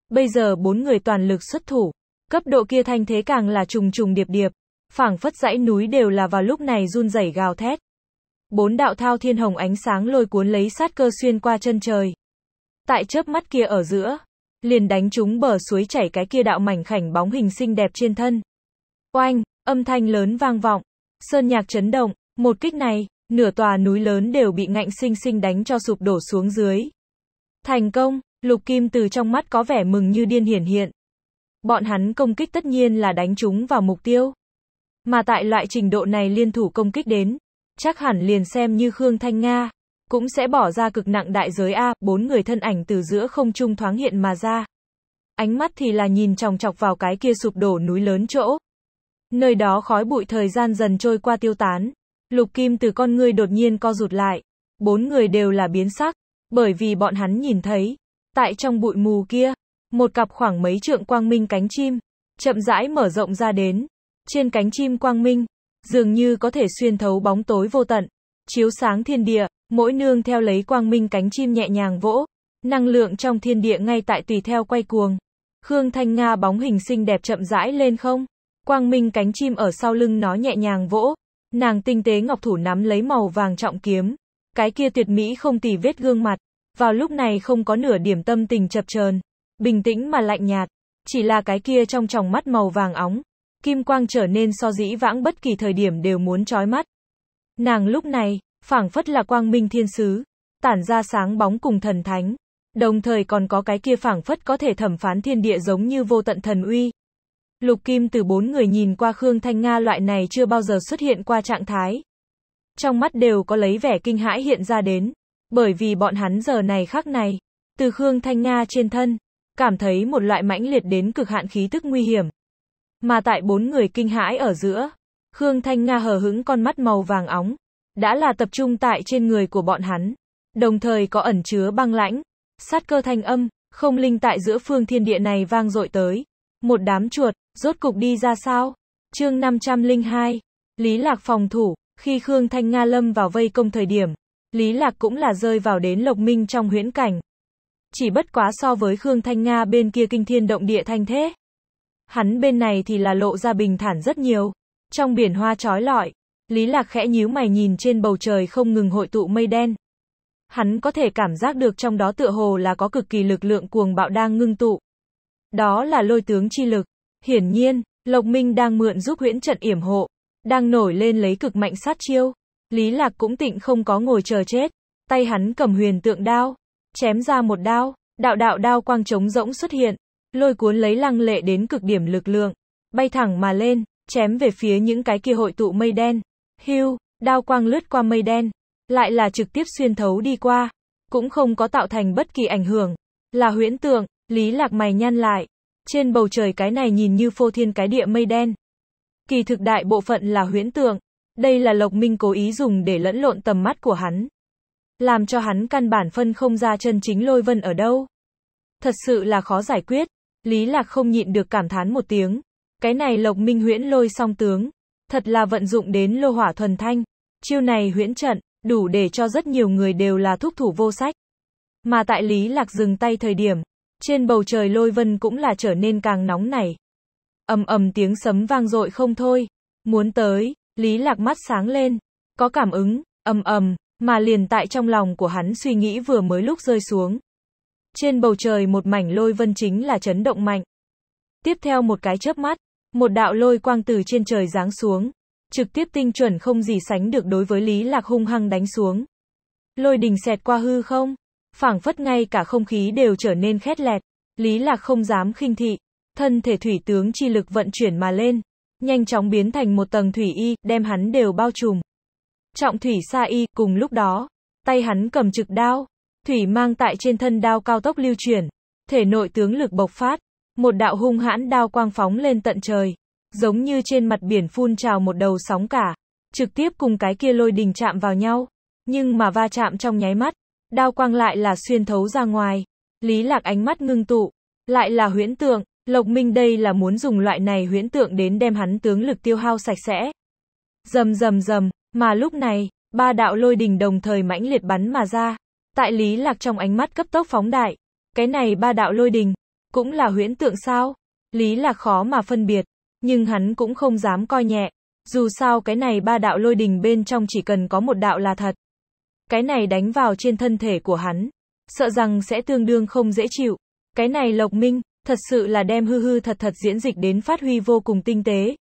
Bây giờ bốn người toàn lực xuất thủ, cấp độ kia thanh thế càng là trùng trùng điệp điệp, phảng phất dãy núi đều là vào lúc này run rẩy gào thét. Bốn đạo thao thiên hồng ánh sáng lôi cuốn lấy sát cơ xuyên qua chân trời. Tại chớp mắt kia ở giữa, liền đánh trúng bờ suối chảy cái kia đạo mảnh khảnh bóng hình xinh đẹp trên thân. Oanh, âm thanh lớn vang vọng, sơn nhạc chấn động, một kích này, Nửa tòa núi lớn đều bị ngạnh sinh sinh đánh cho sụp đổ xuống dưới. Thành công, Lục Kim từ trong mắt có vẻ mừng như điên hiển hiện. Bọn hắn công kích tất nhiên là đánh chúng vào mục tiêu. Mà tại loại trình độ này liên thủ công kích đến, chắc hẳn liền xem như Khương Thanh Nga, cũng sẽ bỏ ra cực nặng đại giới A, bốn người thân ảnh từ giữa không trung thoáng hiện mà ra. Ánh mắt thì là nhìn chòng chọc vào cái kia sụp đổ núi lớn chỗ. Nơi đó khói bụi thời gian dần trôi qua tiêu tán, Lục Kim từ con người đột nhiên co rụt lại. Bốn người đều là biến sắc, bởi vì bọn hắn nhìn thấy, tại trong bụi mù kia, một cặp khoảng mấy trượng quang minh cánh chim, chậm rãi mở rộng ra đến. Trên cánh chim quang minh, dường như có thể xuyên thấu bóng tối vô tận, chiếu sáng thiên địa, mỗi nương theo lấy quang minh cánh chim nhẹ nhàng vỗ, năng lượng trong thiên địa ngay tại tùy theo quay cuồng. Khương Thanh Nga bóng hình xinh đẹp chậm rãi lên không, quang minh cánh chim ở sau lưng nó nhẹ nhàng vỗ, Nàng tinh tế ngọc thủ nắm lấy màu vàng trọng kiếm. Cái kia tuyệt mỹ không tỉ vết gương mặt. Vào lúc này không có nửa điểm tâm tình chập chờn Bình tĩnh mà lạnh nhạt. Chỉ là cái kia trong tròng mắt màu vàng óng. Kim quang trở nên so dĩ vãng bất kỳ thời điểm đều muốn trói mắt. Nàng lúc này, phảng phất là quang minh thiên sứ. Tản ra sáng bóng cùng thần thánh. Đồng thời còn có cái kia phảng phất có thể thẩm phán thiên địa giống như vô tận thần uy. Lục Kim từ bốn người nhìn qua Khương Thanh Nga loại này chưa bao giờ xuất hiện qua trạng thái. Trong mắt đều có lấy vẻ kinh hãi hiện ra đến, bởi vì bọn hắn giờ này khác này, từ Khương Thanh Nga trên thân, cảm thấy một loại mãnh liệt đến cực hạn khí tức nguy hiểm. Mà tại bốn người kinh hãi ở giữa, Khương Thanh Nga hờ hững con mắt màu vàng óng, đã là tập trung tại trên người của bọn hắn, đồng thời có ẩn chứa băng lãnh, sát cơ thanh âm, không linh tại giữa phương thiên địa này vang dội tới. Một đám chuột, rốt cục đi ra sao? Chương 502. Lý Lạc phòng thủ, khi Khương Thanh Nga Lâm vào vây công thời điểm, Lý Lạc cũng là rơi vào đến Lộc Minh trong huyễn cảnh. Chỉ bất quá so với Khương Thanh Nga bên kia kinh thiên động địa thanh thế. Hắn bên này thì là lộ ra bình thản rất nhiều. Trong biển hoa trói lọi, Lý Lạc khẽ nhíu mày nhìn trên bầu trời không ngừng hội tụ mây đen. Hắn có thể cảm giác được trong đó tựa hồ là có cực kỳ lực lượng cuồng bạo đang ngưng tụ. Đó là lôi tướng chi lực. Hiển nhiên, Lộc Minh đang mượn giúp huyễn trận yểm hộ, đang nổi lên lấy cực mạnh sát chiêu. Lý Lạc cũng tịnh không có ngồi chờ chết, tay hắn cầm huyền tượng đao, chém ra một đao, đạo đạo đao quang trống rỗng xuất hiện, lôi cuốn lấy lăng lệ đến cực điểm lực lượng, bay thẳng mà lên, chém về phía những cái kia hội tụ mây đen. Hưu, đao quang lướt qua mây đen, lại là trực tiếp xuyên thấu đi qua, cũng không có tạo thành bất kỳ ảnh hưởng, là huyễn tượng, Lý lạc mày nhăn lại. Trên bầu trời cái này nhìn như phô thiên cái địa mây đen. Kỳ thực đại bộ phận là huyễn tượng. Đây là Lộc Minh cố ý dùng để lẫn lộn tầm mắt của hắn. Làm cho hắn căn bản phân không ra chân chính lôi vân ở đâu. Thật sự là khó giải quyết. Lý lạc không nhịn được cảm thán một tiếng. Cái này Lộc Minh huyễn lôi song tướng. Thật là vận dụng đến lô hỏa thuần thanh. Chiêu này huyễn trận, đủ để cho rất nhiều người đều là thúc thủ vô sách. Mà tại Lý Lạc dừng tay thời điểm, trên bầu trời lôi vân cũng là trở nên càng nóng nảy. ầm ầm tiếng sấm vang dội không thôi. Muốn tới, Lý Lạc mắt sáng lên, có cảm ứng, ầm ầm, mà liền tại trong lòng của hắn suy nghĩ vừa mới lúc rơi xuống. Trên bầu trời một mảnh lôi vân chính là chấn động mạnh. Tiếp theo một cái chớp mắt, một đạo lôi quang từ trên trời giáng xuống, trực tiếp tinh chuẩn không gì sánh được đối với Lý Lạc hung hăng đánh xuống. Lôi đình xẹt qua hư không, phảng phất ngay cả không khí đều trở nên khét lẹt. Lý Lạc không dám khinh thị, thân thể thủy tướng chi lực vận chuyển mà lên, nhanh chóng biến thành một tầng thủy y, đem hắn đều bao trùm. Trọng thủy sa y, cùng lúc đó, tay hắn cầm trực đao, thủy mang tại trên thân đao cao tốc lưu chuyển, thể nội tướng lực bộc phát, một đạo hung hãn đao quang phóng lên tận trời, giống như trên mặt biển phun trào một đầu sóng cả, trực tiếp cùng cái kia lôi đình chạm vào nhau, nhưng mà va chạm trong nháy mắt, Đao quang lại là xuyên thấu ra ngoài. Lý lạc ánh mắt ngưng tụ. Lại là huyễn tượng, Lộc Minh đây là muốn dùng loại này huyễn tượng đến đem hắn tướng lực tiêu hao sạch sẽ. rầm rầm rầm mà lúc này, ba đạo lôi đình đồng thời mãnh liệt bắn mà ra. Tại Lý Lạc trong ánh mắt cấp tốc phóng đại. Cái này ba đạo lôi đình, cũng là huyễn tượng sao? Lý Lạc khó mà phân biệt, nhưng hắn cũng không dám coi nhẹ. Dù sao cái này ba đạo lôi đình bên trong chỉ cần có một đạo là thật, cái này đánh vào trên thân thể của hắn. Sợ rằng sẽ tương đương không dễ chịu. Cái này Lộc Minh, thật sự là đem hư hư thật thật diễn dịch đến phát huy vô cùng tinh tế.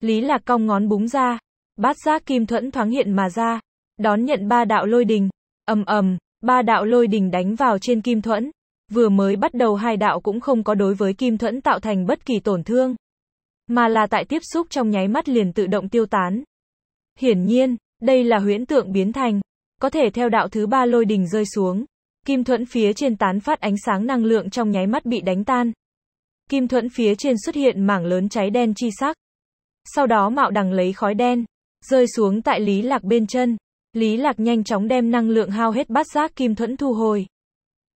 Lý Lạc cong ngón búng ra, bát giác kim thuẫn thoáng hiện mà ra, đón nhận ba đạo lôi đình, ầm ầm, ba đạo lôi đình đánh vào trên kim thuẫn. Vừa mới bắt đầu hai đạo cũng không có đối với kim thuẫn tạo thành bất kỳ tổn thương, mà là tại tiếp xúc trong nháy mắt liền tự động tiêu tán. Hiển nhiên, đây là huyễn tượng biến thành, có thể theo đạo thứ ba lôi đình rơi xuống. Kim thuẫn phía trên tán phát ánh sáng năng lượng trong nháy mắt bị đánh tan. Kim thuẫn phía trên xuất hiện mảng lớn cháy đen chi sắc. Sau đó mạo đằng lấy khói đen, rơi xuống tại Lý Lạc bên chân. Lý Lạc nhanh chóng đem năng lượng hao hết bát giác kim thuẫn thu hồi.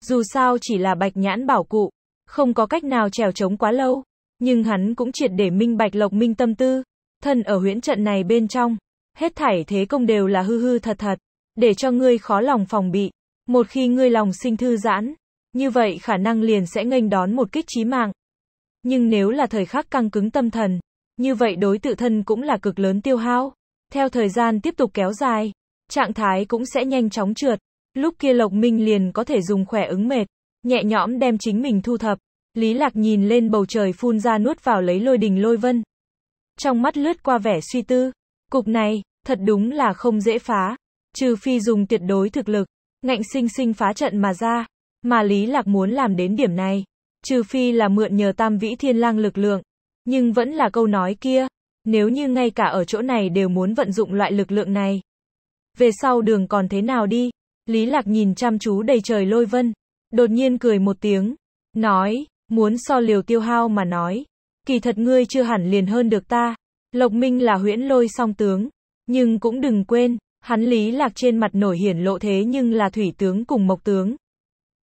Dù sao chỉ là bạch nhãn bảo cụ, không có cách nào trèo trống quá lâu, nhưng hắn cũng triệt để minh bạch lộc minh tâm tư, thân ở huyễn trận này bên trong, hết thảy thế công đều là hư hư thật thật để cho ngươi khó lòng phòng bị. Một khi ngươi lòng sinh thư giãn, như vậy khả năng liền sẽ nghênh đón một kích chí mạng. Nhưng nếu là thời khắc căng cứng tâm thần, như vậy đối tự thân cũng là cực lớn tiêu hao. Theo thời gian tiếp tục kéo dài, trạng thái cũng sẽ nhanh chóng trượt. Lúc kia Lộc Minh liền có thể dùng khỏe ứng mệt, nhẹ nhõm đem chính mình thu thập. Lý Lạc nhìn lên bầu trời phun ra nuốt vào lấy lôi đình lôi vân. Trong mắt lướt qua vẻ suy tư, cục này, thật đúng là không dễ phá trừ phi dùng tuyệt đối thực lực, ngạnh sinh sinh phá trận mà ra, mà Lý Lạc muốn làm đến điểm này, trừ phi là mượn nhờ tam vĩ thiên lang lực lượng, nhưng vẫn là câu nói kia, nếu như ngay cả ở chỗ này đều muốn vận dụng loại lực lượng này. Về sau đường còn thế nào đi, Lý Lạc nhìn chăm chú đầy trời lôi vân, đột nhiên cười một tiếng, nói, muốn so liều tiêu hao mà nói, kỳ thật ngươi chưa hẳn liền hơn được ta, Lộc Minh là huyễn lôi song tướng, nhưng cũng đừng quên, Hắn Lý Lạc trên mặt nổi hiển lộ thế nhưng là thủy tướng cùng mộc tướng.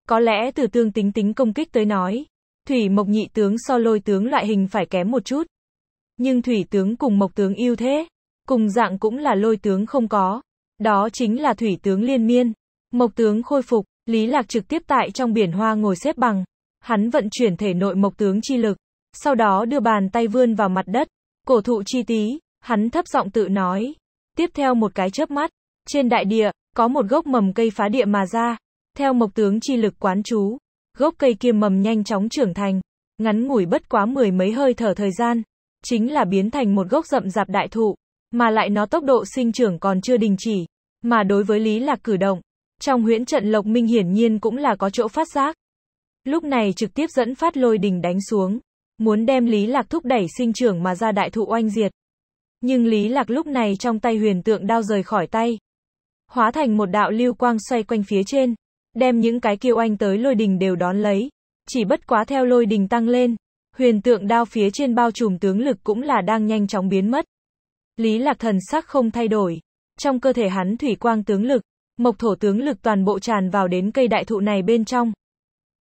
Có lẽ từ tương tính tính công kích tới nói, thủy mộc nhị tướng so lôi tướng loại hình phải kém một chút. Nhưng thủy tướng cùng mộc tướng yêu thế, cùng dạng cũng là lôi tướng không có. Đó chính là thủy tướng liên miên. Mộc tướng khôi phục, Lý Lạc trực tiếp tại trong biển hoa ngồi xếp bằng. Hắn vận chuyển thể nội mộc tướng chi lực, sau đó đưa bàn tay vươn vào mặt đất, cổ thụ chi tí, hắn thấp giọng tự nói, Tiếp theo một cái chớp mắt, trên đại địa, có một gốc mầm cây phá địa mà ra. Theo mộc tướng chi lực quán chú, gốc cây kia mầm nhanh chóng trưởng thành, ngắn ngủi bất quá mười mấy hơi thở thời gian, chính là biến thành một gốc rậm rạp đại thụ, mà lại nó tốc độ sinh trưởng còn chưa đình chỉ, mà đối với Lý Lạc cử động, trong huyễn trận Lộc Minh hiển nhiên cũng là có chỗ phát giác. Lúc này trực tiếp dẫn phát lôi đình đánh xuống, muốn đem Lý Lạc thúc đẩy sinh trưởng mà ra đại thụ oanh diệt. Nhưng Lý Lạc lúc này trong tay huyền tượng đao rời khỏi tay. Hóa thành một đạo lưu quang xoay quanh phía trên, đem những cái kiêu anh tới lôi đình đều đón lấy. Chỉ bất quá theo lôi đình tăng lên, huyền tượng đao phía trên bao trùm tướng lực cũng là đang nhanh chóng biến mất. Lý Lạc thần sắc không thay đổi. Trong cơ thể hắn thủy quang tướng lực, mộc thổ tướng lực toàn bộ tràn vào đến cây đại thụ này bên trong.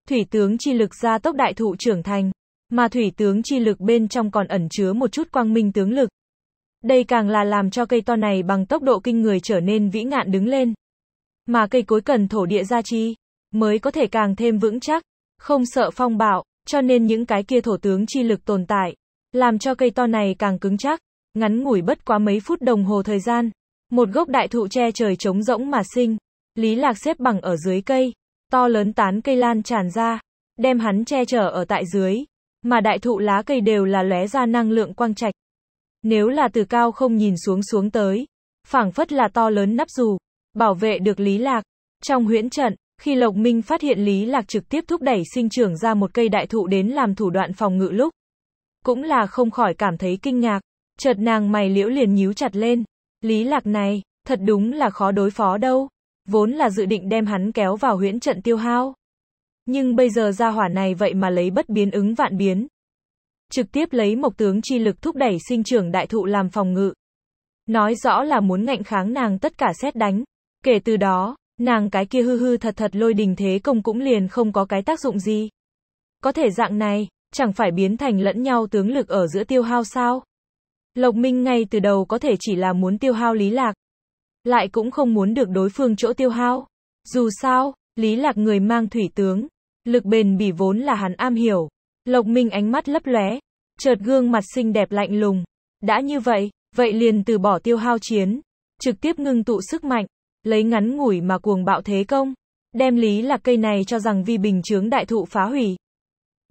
Thủy tướng chi lực ra tốc đại thụ trưởng thành, mà thủy tướng chi lực bên trong còn ẩn chứa một chút quang minh tướng lực. Đây càng là làm cho cây to này bằng tốc độ kinh người trở nên vĩ ngạn đứng lên. Mà cây cối cần thổ địa gia chi, mới có thể càng thêm vững chắc, không sợ phong bạo, cho nên những cái kia thổ tướng chi lực tồn tại, làm cho cây to này càng cứng chắc, ngắn ngủi bất quá mấy phút đồng hồ thời gian. Một gốc đại thụ che trời trống rỗng mà sinh, Lý Lạc xếp bằng ở dưới cây, to lớn tán cây lan tràn ra, đem hắn che chở ở tại dưới, mà đại thụ lá cây đều là lóe ra năng lượng quang trạch, nếu là từ cao không nhìn xuống xuống tới, phảng phất là to lớn nắp dù, bảo vệ được Lý Lạc. Trong huyễn trận, khi Lộc Minh phát hiện Lý Lạc trực tiếp thúc đẩy sinh trưởng ra một cây đại thụ đến làm thủ đoạn phòng ngự lúc, cũng là không khỏi cảm thấy kinh ngạc, chợt nàng mày liễu liền nhíu chặt lên. Lý Lạc này, thật đúng là khó đối phó đâu, vốn là dự định đem hắn kéo vào huyễn trận tiêu hao. Nhưng bây giờ ra hỏa này vậy mà lấy bất biến ứng vạn biến, trực tiếp lấy mộc tướng chi lực thúc đẩy sinh trưởng đại thụ làm phòng ngự. Nói rõ là muốn ngạnh kháng nàng tất cả xét đánh. Kể từ đó, nàng cái kia hư hư thật thật lôi đình thế công cũng liền không có cái tác dụng gì. Có thể dạng này, chẳng phải biến thành lẫn nhau tướng lực ở giữa tiêu hao sao? Lộc Minh ngay từ đầu có thể chỉ là muốn tiêu hao Lý Lạc. Lại cũng không muốn được đối phương chỗ tiêu hao. Dù sao, Lý Lạc người mang thủy tướng. Lực bền bỉ vốn là hắn am hiểu. Lộc Minh ánh mắt lấp lóe, chợt gương mặt xinh đẹp lạnh lùng. Đã như vậy, vậy liền từ bỏ tiêu hao chiến, trực tiếp ngưng tụ sức mạnh, lấy ngắn ngủi mà cuồng bạo thế công, đem lý là cây này cho rằng vi bình chướng đại thụ phá hủy.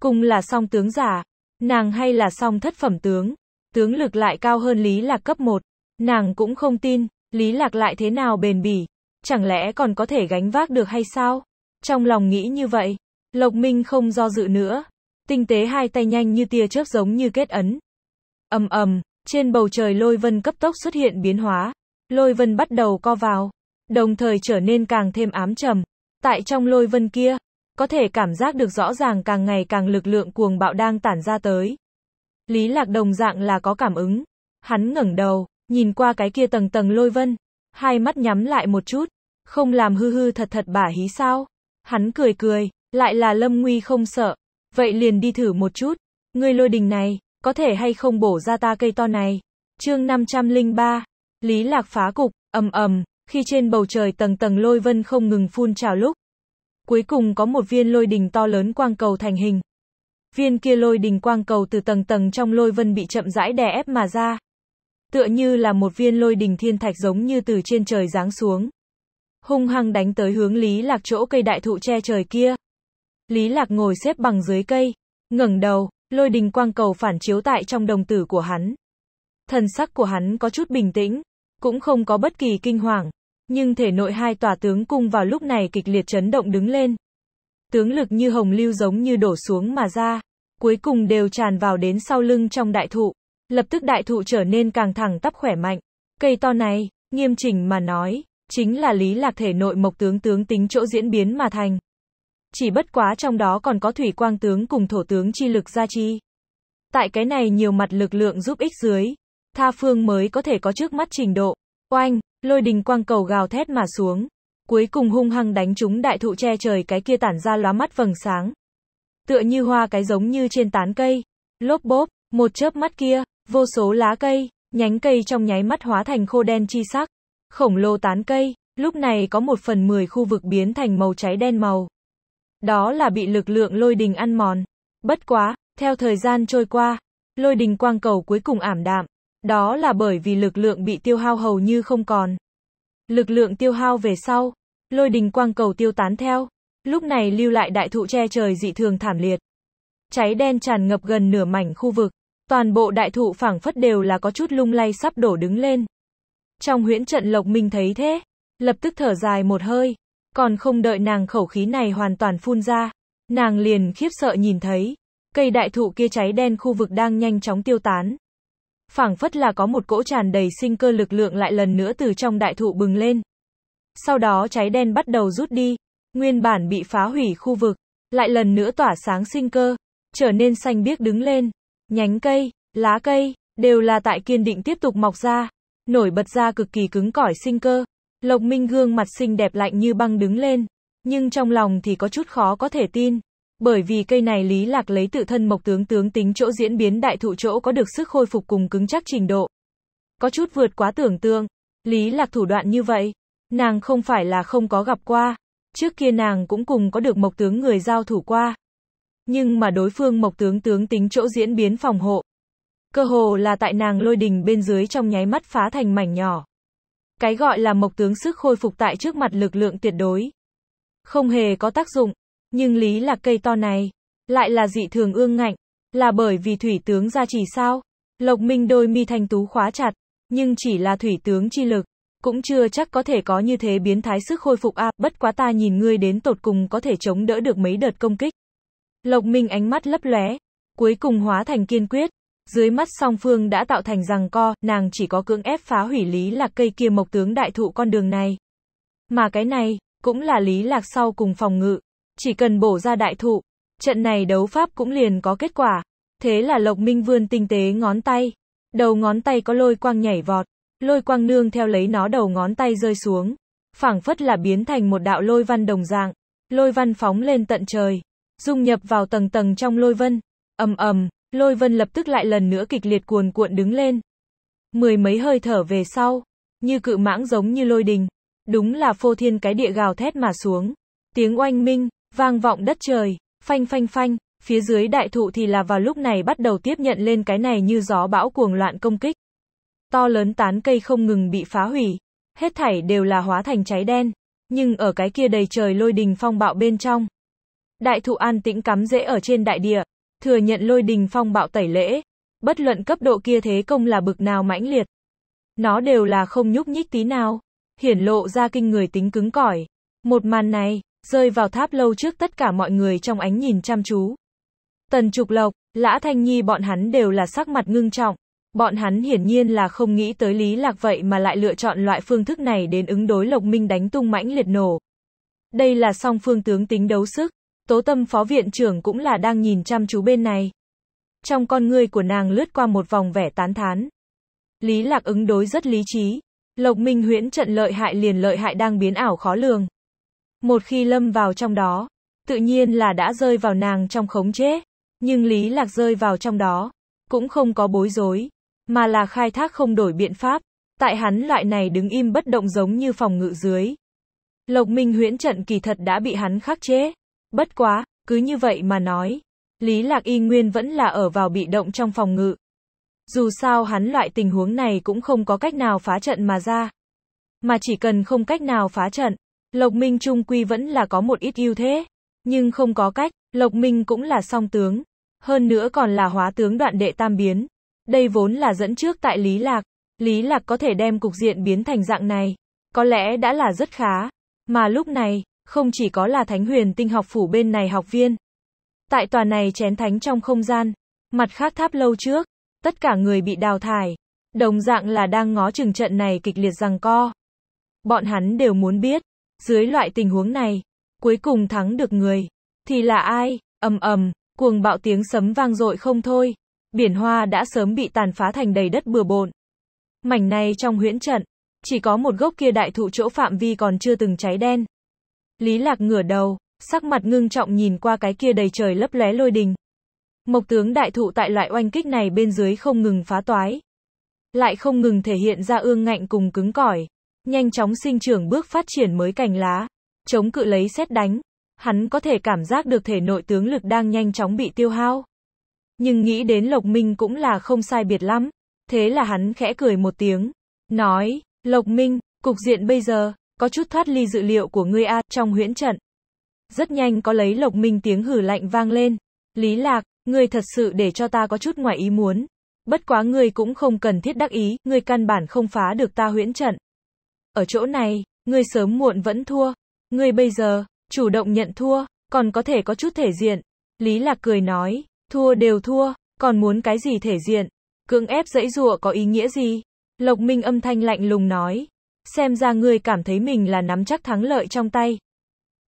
Cùng là song tướng giả, nàng hay là song thất phẩm tướng, tướng lực lại cao hơn lý lạc cấp 1, nàng cũng không tin, lý lạc lại thế nào bền bỉ, chẳng lẽ còn có thể gánh vác được hay sao? Trong lòng nghĩ như vậy, Lộc Minh không do dự nữa, Tinh tế hai tay nhanh như tia chớp giống như kết ấn. Ầm ầm, trên bầu trời lôi vân cấp tốc xuất hiện biến hóa. Lôi vân bắt đầu co vào, đồng thời trở nên càng thêm ám trầm. Tại trong lôi vân kia, có thể cảm giác được rõ ràng càng ngày càng lực lượng cuồng bạo đang tản ra tới. Lý Lạc đồng dạng là có cảm ứng. Hắn ngẩng đầu, nhìn qua cái kia tầng tầng lôi vân, hai mắt nhắm lại một chút, không làm hư hư thật thật bả hí sao. Hắn cười cười, lại là lâm nguy không sợ, Vậy liền đi thử một chút. Ngươi lôi đình này, có thể hay không bổ ra ta cây to này. Chương 503. Lý Lạc phá cục, ầm ầm, khi trên bầu trời tầng tầng lôi vân không ngừng phun trào lúc. Cuối cùng có một viên lôi đình to lớn quang cầu thành hình. Viên kia lôi đình quang cầu từ tầng tầng trong lôi vân bị chậm rãi đè ép mà ra. Tựa như là một viên lôi đình thiên thạch giống như từ trên trời giáng xuống. Hung hăng đánh tới hướng Lý Lạc chỗ cây đại thụ che trời kia. Lý Lạc ngồi xếp bằng dưới cây, ngẩng đầu, lôi đình quang cầu phản chiếu tại trong đồng tử của hắn. Thần sắc của hắn có chút bình tĩnh, cũng không có bất kỳ kinh hoàng, nhưng thể nội hai tòa tướng cung vào lúc này kịch liệt chấn động đứng lên. Tướng lực như hồng lưu giống như đổ xuống mà ra, cuối cùng đều tràn vào đến sau lưng trong đại thụ, lập tức đại thụ trở nên càng thẳng tắp khỏe mạnh. Cây to này, nghiêm chỉnh mà nói, chính là lý lạc thể nội mộc tướng tướng tính chỗ diễn biến mà thành chỉ bất quá trong đó còn có thủy quang tướng cùng thổ tướng chi lực gia chi. Tại cái này nhiều mặt lực lượng giúp ích dưới, tha phương mới có thể có trước mắt trình độ. Oanh, lôi đình quang cầu gào thét mà xuống, cuối cùng hung hăng đánh trúng đại thụ che trời cái kia tản ra lóa mắt vầng sáng. Tựa như hoa cái giống như trên tán cây, lốp bốp, một chớp mắt kia, vô số lá cây, nhánh cây trong nháy mắt hóa thành khô đen chi sắc. Khổng lồ tán cây, lúc này có một phần mười khu vực biến thành màu cháy đen màu đó là bị lực lượng lôi đình ăn mòn. Bất quá, theo thời gian trôi qua, lôi đình quang cầu cuối cùng ảm đạm, đó là bởi vì lực lượng bị tiêu hao hầu như không còn. Lực lượng tiêu hao về sau, lôi đình quang cầu tiêu tán theo, lúc này lưu lại đại thụ che trời dị thường thảm liệt. Cháy đen tràn ngập gần nửa mảnh khu vực, toàn bộ đại thụ phảng phất đều là có chút lung lay sắp đổ đứng lên. Trong huyễn trận Lộc Minh thấy thế, lập tức thở dài một hơi, còn không đợi nàng khẩu khí này hoàn toàn phun ra, nàng liền khiếp sợ nhìn thấy, cây đại thụ kia cháy đen khu vực đang nhanh chóng tiêu tán. Phảng phất là có một cỗ tràn đầy sinh cơ lực lượng lại lần nữa từ trong đại thụ bừng lên. Sau đó cháy đen bắt đầu rút đi, nguyên bản bị phá hủy khu vực, lại lần nữa tỏa sáng sinh cơ, trở nên xanh biếc đứng lên, nhánh cây, lá cây, đều là tại kiên định tiếp tục mọc ra, nổi bật ra cực kỳ cứng cỏi sinh cơ. Lộc Minh gương mặt xinh đẹp lạnh như băng đứng lên, nhưng trong lòng thì có chút khó có thể tin. Bởi vì cây này Lý Lạc lấy tự thân mộc tướng tướng tính chỗ diễn biến đại thụ chỗ có được sức khôi phục cùng cứng chắc trình độ. Có chút vượt quá tưởng tượng, Lý Lạc thủ đoạn như vậy, nàng không phải là không có gặp qua, trước kia nàng cũng cùng có được mộc tướng người giao thủ qua. Nhưng mà đối phương mộc tướng tướng tính chỗ diễn biến phòng hộ. Cơ hồ là tại nàng lôi đình bên dưới trong nháy mắt phá thành mảnh nhỏ. Cái gọi là mộc tướng sức khôi phục tại trước mặt lực lượng tuyệt đối. Không hề có tác dụng, nhưng lý là cây to này, lại là dị thường ương ngạnh, là bởi vì thủy tướng gia trì sao? Lộc Minh đôi mi thanh tú khóa chặt, nhưng chỉ là thủy tướng chi lực, cũng chưa chắc có thể có như thế biến thái sức khôi phục a, bất quá ta nhìn ngươi đến tột cùng có thể chống đỡ được mấy đợt công kích. Lộc Minh ánh mắt lấp lóe, cuối cùng hóa thành kiên quyết, dưới mắt song phương đã tạo thành rằng co, nàng chỉ có cưỡng ép phá hủy Lý Lạc cây kia mộc tướng đại thụ con đường này. Mà cái này, cũng là Lý Lạc sau cùng phòng ngự. Chỉ cần bổ ra đại thụ, trận này đấu pháp cũng liền có kết quả. Thế là Lộc Minh vươn tinh tế ngón tay. Đầu ngón tay có lôi quang nhảy vọt, lôi quang nương theo lấy nó đầu ngón tay rơi xuống. phảng phất là biến thành một đạo lôi văn đồng dạng. Lôi văn phóng lên tận trời, dung nhập vào tầng tầng trong lôi vân. ầm ầm, Lôi vân lập tức lại lần nữa kịch liệt cuồn cuộn đứng lên. Mười mấy hơi thở về sau, như cự mãng giống như lôi đình. Đúng là phô thiên cái địa gào thét mà xuống. Tiếng oanh minh, vang vọng đất trời, phanh phanh phanh, phía dưới đại thụ thì là vào lúc này bắt đầu tiếp nhận lên cái này như gió bão cuồng loạn công kích. To lớn tán cây không ngừng bị phá hủy, hết thảy đều là hóa thành cháy đen, nhưng ở cái kia đầy trời lôi đình phong bạo bên trong. Đại thụ an tĩnh cắm rễ ở trên đại địa, thừa nhận lôi đình phong bạo tẩy lễ, bất luận cấp độ kia thế công là bực nào mãnh liệt. Nó đều là không nhúc nhích tí nào, hiển lộ ra kinh người tính cứng cỏi. Một màn này, rơi vào tháp lâu trước tất cả mọi người trong ánh nhìn chăm chú. Tần Trục Lộc, Lã Thanh Nhi bọn hắn đều là sắc mặt ngưng trọng, bọn hắn hiển nhiên là không nghĩ tới Lý Lạc vậy mà lại lựa chọn loại phương thức này đến ứng đối Lộc Minh đánh tung mãnh liệt nổ. Đây là song phương tướng tính đấu sức, Tố tâm phó viện trưởng cũng là đang nhìn chăm chú bên này. Trong con người của nàng lướt qua một vòng vẻ tán thán. Lý lạc ứng đối rất lý trí. Lộc Minh huyễn trận lợi hại liền lợi hại đang biến ảo khó lường. Một khi lâm vào trong đó, tự nhiên là đã rơi vào nàng trong khống chế. Nhưng Lý lạc rơi vào trong đó, cũng không có bối rối, mà là khai thác không đổi biện pháp. Tại hắn loại này đứng im bất động giống như phòng ngự dưới. Lộc Minh huyễn trận kỳ thật đã bị hắn khắc chế. Bất quá, cứ như vậy mà nói, Lý Lạc Y Nguyên vẫn là ở vào bị động trong phòng ngự. Dù sao hắn loại tình huống này cũng không có cách nào phá trận mà ra. Mà chỉ cần không cách nào phá trận, Lộc Minh Trung Quy vẫn là có một ít ưu thế. Nhưng không có cách, Lộc Minh cũng là song tướng. Hơn nữa còn là hóa tướng đoạn đệ tam biến. Đây vốn là dẫn trước tại Lý Lạc. Lý Lạc có thể đem cục diện biến thành dạng này. Có lẽ đã là rất khá. Mà lúc này, không chỉ có là thánh huyền tinh học phủ bên này học viên. Tại tòa này chén thánh trong không gian, mặt khác tháp lâu trước, tất cả người bị đào thải, đồng dạng là đang ngó chừng trận này kịch liệt rằng co. Bọn hắn đều muốn biết, dưới loại tình huống này, cuối cùng thắng được người, thì là ai, ầm ầm, cuồng bạo tiếng sấm vang dội không thôi, biển hoa đã sớm bị tàn phá thành đầy đất bừa bộn. Mảnh này trong huyễn trận, chỉ có một gốc kia đại thụ chỗ phạm vi còn chưa từng cháy đen, Lý Lạc ngửa đầu, sắc mặt ngưng trọng nhìn qua cái kia đầy trời lấp lóe lôi đình. Mộc tướng đại thụ tại loại oanh kích này bên dưới không ngừng phá toái. Lại không ngừng thể hiện ra ương ngạnh cùng cứng cỏi. Nhanh chóng sinh trưởng bước phát triển mới cành lá. Chống cự lấy xét đánh. Hắn có thể cảm giác được thể nội tướng lực đang nhanh chóng bị tiêu hao. Nhưng nghĩ đến Lộc Minh cũng là không sai biệt lắm. Thế là hắn khẽ cười một tiếng. Nói, Lộc Minh, cục diện bây giờ, có chút thoát ly dự liệu của ngươi A, trong huyễn trận. Rất nhanh có lấy lộc minh tiếng hử lạnh vang lên. Lý lạc, ngươi thật sự để cho ta có chút ngoài ý muốn. Bất quá ngươi cũng không cần thiết đắc ý, ngươi căn bản không phá được ta huyễn trận. Ở chỗ này, ngươi sớm muộn vẫn thua. Ngươi bây giờ, chủ động nhận thua, còn có thể có chút thể diện. Lý lạc cười nói, thua đều thua, còn muốn cái gì thể diện. Cưỡng ép dãy dụa có ý nghĩa gì? Lộc Minh âm thanh lạnh lùng nói, xem ra ngươi cảm thấy mình là nắm chắc thắng lợi trong tay.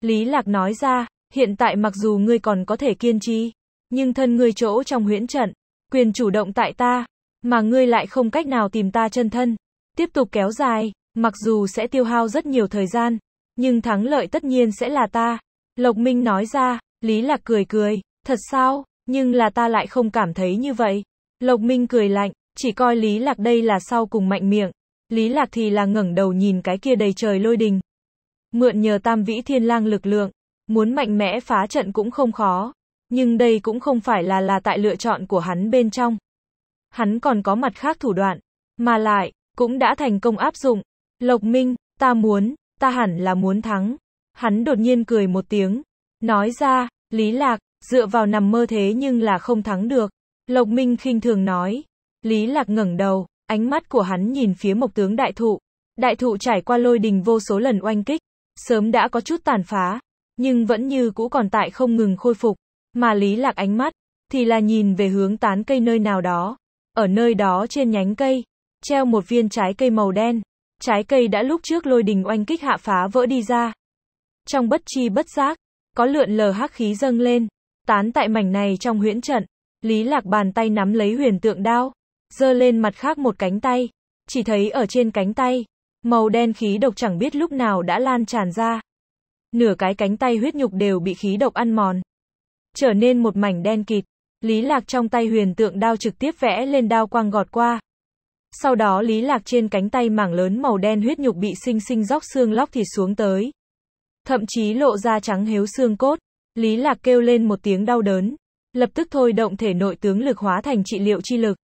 Lý Lạc nói ra, hiện tại mặc dù ngươi còn có thể kiên trì, nhưng thân ngươi chỗ trong huyễn trận, quyền chủ động tại ta, mà ngươi lại không cách nào tìm ta chân thân, tiếp tục kéo dài, mặc dù sẽ tiêu hao rất nhiều thời gian, nhưng thắng lợi tất nhiên sẽ là ta. Lộc Minh nói ra, Lý Lạc cười cười, thật sao, nhưng là ta lại không cảm thấy như vậy. Lộc Minh cười lạnh, chỉ coi Lý Lạc đây là sau cùng mạnh miệng, Lý Lạc thì là ngẩng đầu nhìn cái kia đầy trời lôi đình. Mượn nhờ tam vĩ thiên lang lực lượng, muốn mạnh mẽ phá trận cũng không khó, nhưng đây cũng không phải là là tại lựa chọn của hắn bên trong. Hắn còn có mặt khác thủ đoạn, mà lại, cũng đã thành công áp dụng. Lộc Minh, ta muốn, ta hẳn là muốn thắng. Hắn đột nhiên cười một tiếng, nói ra, Lý Lạc, dựa vào nằm mơ thế nhưng là không thắng được. Lộc Minh khinh thường nói. Lý Lạc ngẩng đầu, Ánh mắt của hắn nhìn phía mộc tướng đại thụ. Đại thụ trải qua lôi đình vô số lần oanh kích, sớm đã có chút tàn phá, nhưng vẫn như cũ còn tại không ngừng khôi phục. Mà Lý Lạc ánh mắt, thì là nhìn về hướng tán cây nơi nào đó. Ở nơi đó trên nhánh cây, treo một viên trái cây màu đen. Trái cây đã lúc trước lôi đình oanh kích hạ phá vỡ đi ra. Trong bất chi bất giác, có lượn lờ hắc khí dâng lên, tán tại mảnh này trong huyễn trận. Lý Lạc bàn tay nắm lấy huyền tượng đao, giơ lên mặt khác một cánh tay, chỉ thấy ở trên cánh tay, màu đen khí độc chẳng biết lúc nào đã lan tràn ra. Nửa cái cánh tay huyết nhục đều bị khí độc ăn mòn, trở nên một mảnh đen kịt. Lý Lạc trong tay huyền tượng đao trực tiếp vẽ lên đao quang gọt qua. Sau đó Lý Lạc trên cánh tay mảng lớn màu đen huyết nhục bị sinh sinh róc xương lóc thịt xuống tới. Thậm chí lộ ra trắng hếu xương cốt. Lý Lạc kêu lên một tiếng đau đớn. Lập tức thôi động thể nội tướng lực hóa thành trị liệu chi lực.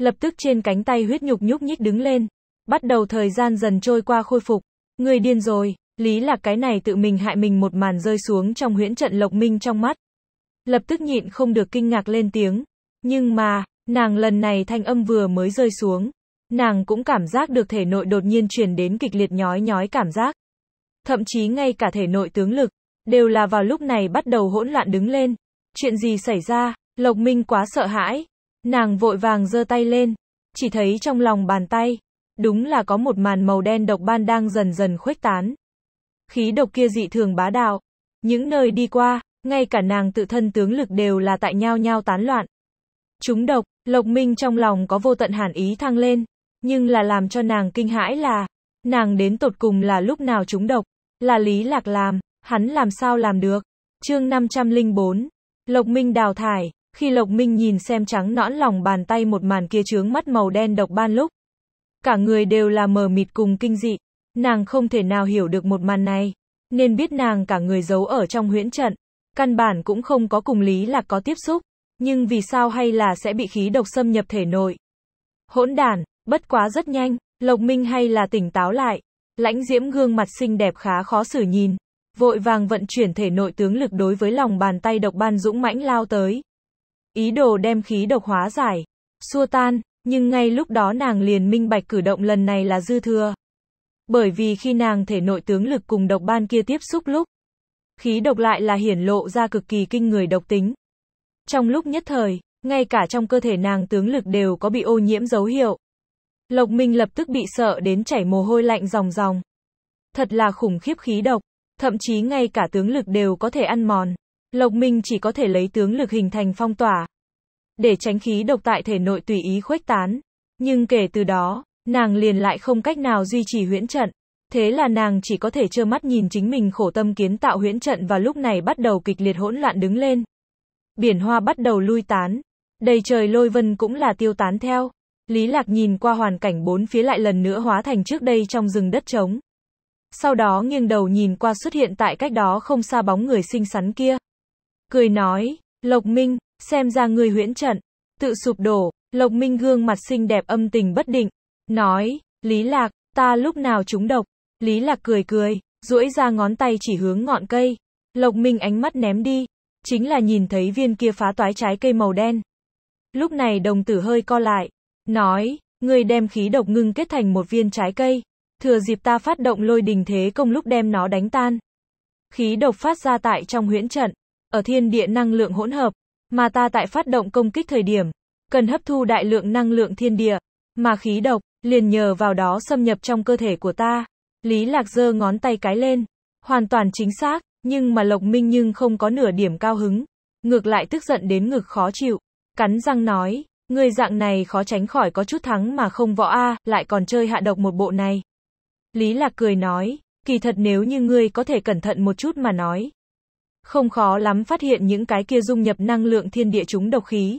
Lập tức trên cánh tay huyết nhục nhúc nhích đứng lên. Bắt đầu thời gian dần trôi qua khôi phục. Người điên rồi, lý là cái này tự mình hại mình một màn rơi xuống trong huyễn trận lộc minh trong mắt. Lập tức nhịn không được kinh ngạc lên tiếng. Nhưng mà, nàng lần này thanh âm vừa mới rơi xuống. Nàng cũng cảm giác được thể nội đột nhiên truyền đến kịch liệt nhói nhói cảm giác. Thậm chí ngay cả thể nội tướng lực, đều là vào lúc này bắt đầu hỗn loạn đứng lên. Chuyện gì xảy ra, Lộc Minh quá sợ hãi, Nàng vội vàng giơ tay lên, chỉ thấy trong lòng bàn tay, đúng là có một màn màu đen độc ban đang dần dần khuếch tán. Khí độc kia dị thường bá đạo, những nơi đi qua, ngay cả nàng tự thân tướng lực đều là tại nhau nhau tán loạn. Chúng độc, Lộc Minh trong lòng có vô tận hàn ý thăng lên, nhưng là làm cho nàng kinh hãi là, nàng đến tột cùng là lúc nào chúng độc, là Lý Lạc làm, hắn làm sao làm được. Chương 504, Lộc Minh đào thải, khi Lộc Minh nhìn xem trắng nõn lòng bàn tay một màn kia trướng mắt màu đen độc ban lúc. Cả người đều là mờ mịt cùng kinh dị. Nàng không thể nào hiểu được một màn này. Nên biết nàng cả người giấu ở trong huyễn trận. Căn bản cũng không có cùng lý là có tiếp xúc. Nhưng vì sao hay là sẽ bị khí độc xâm nhập thể nội. Hỗn đàn, bất quá rất nhanh. Lộc Minh hay là tỉnh táo lại. Lãnh diễm gương mặt xinh đẹp khá khó xử nhìn vội vàng vận chuyển thể nội tướng lực đối với lòng bàn tay độc ban dũng mãnh lao tới ý đồ đem khí độc hóa giải, xua tan, nhưng ngay lúc đó nàng liền minh bạch cử động lần này là dư thừa. Bởi vì khi nàng thể nội tướng lực cùng độc ban kia tiếp xúc lúc, khí độc lại là hiển lộ ra cực kỳ kinh người độc tính. Trong lúc nhất thời, ngay cả trong cơ thể nàng tướng lực đều có bị ô nhiễm dấu hiệu. Lộc Minh lập tức bị sợ đến chảy mồ hôi lạnh ròng ròng. Thật là khủng khiếp khí độc, thậm chí ngay cả tướng lực đều có thể ăn mòn. Lộc Minh chỉ có thể lấy tướng lực hình thành phong tỏa, để tránh khí độc tại thể nội tùy ý khuếch tán. Nhưng kể từ đó, nàng liền lại không cách nào duy trì huyễn trận. Thế là nàng chỉ có thể trơ mắt nhìn chính mình khổ tâm kiến tạo huyễn trận và lúc này bắt đầu kịch liệt hỗn loạn đứng lên. Biển hoa bắt đầu lui tán, đầy trời lôi vân cũng là tiêu tán theo. Lý Lạc nhìn qua hoàn cảnh bốn phía lại lần nữa hóa thành trước đây trong rừng đất trống. Sau đó nghiêng đầu nhìn qua xuất hiện tại cách đó không xa bóng người xinh xắn kia cười nói, Lộc Minh, xem ra người huyễn trận, tự sụp đổ, Lộc Minh gương mặt xinh đẹp âm tình bất định, nói, Lý Lạc, ta lúc nào trúng độc, Lý Lạc cười cười, duỗi ra ngón tay chỉ hướng ngọn cây, Lộc Minh ánh mắt ném đi, chính là nhìn thấy viên kia phá toái trái cây màu đen. Lúc này đồng tử hơi co lại, nói, người đem khí độc ngưng kết thành một viên trái cây, thừa dịp ta phát động lôi đình thế công lúc đem nó đánh tan. Khí độc phát ra tại trong huyễn trận, ở thiên địa năng lượng hỗn hợp, mà ta tại phát động công kích thời điểm, cần hấp thu đại lượng năng lượng thiên địa, mà khí độc, liền nhờ vào đó xâm nhập trong cơ thể của ta. Lý Lạc giơ ngón tay cái lên, hoàn toàn chính xác, nhưng mà Lộc Minh nhưng không có nửa điểm cao hứng, ngược lại tức giận đến ngực khó chịu, cắn răng nói, người dạng này khó tránh khỏi có chút thắng mà không võ a, lại còn chơi hạ độc một bộ này. Lý Lạc cười nói, kỳ thật nếu như ngươi có thể cẩn thận một chút mà nói, không khó lắm phát hiện những cái kia dung nhập năng lượng thiên địa chúng độc khí.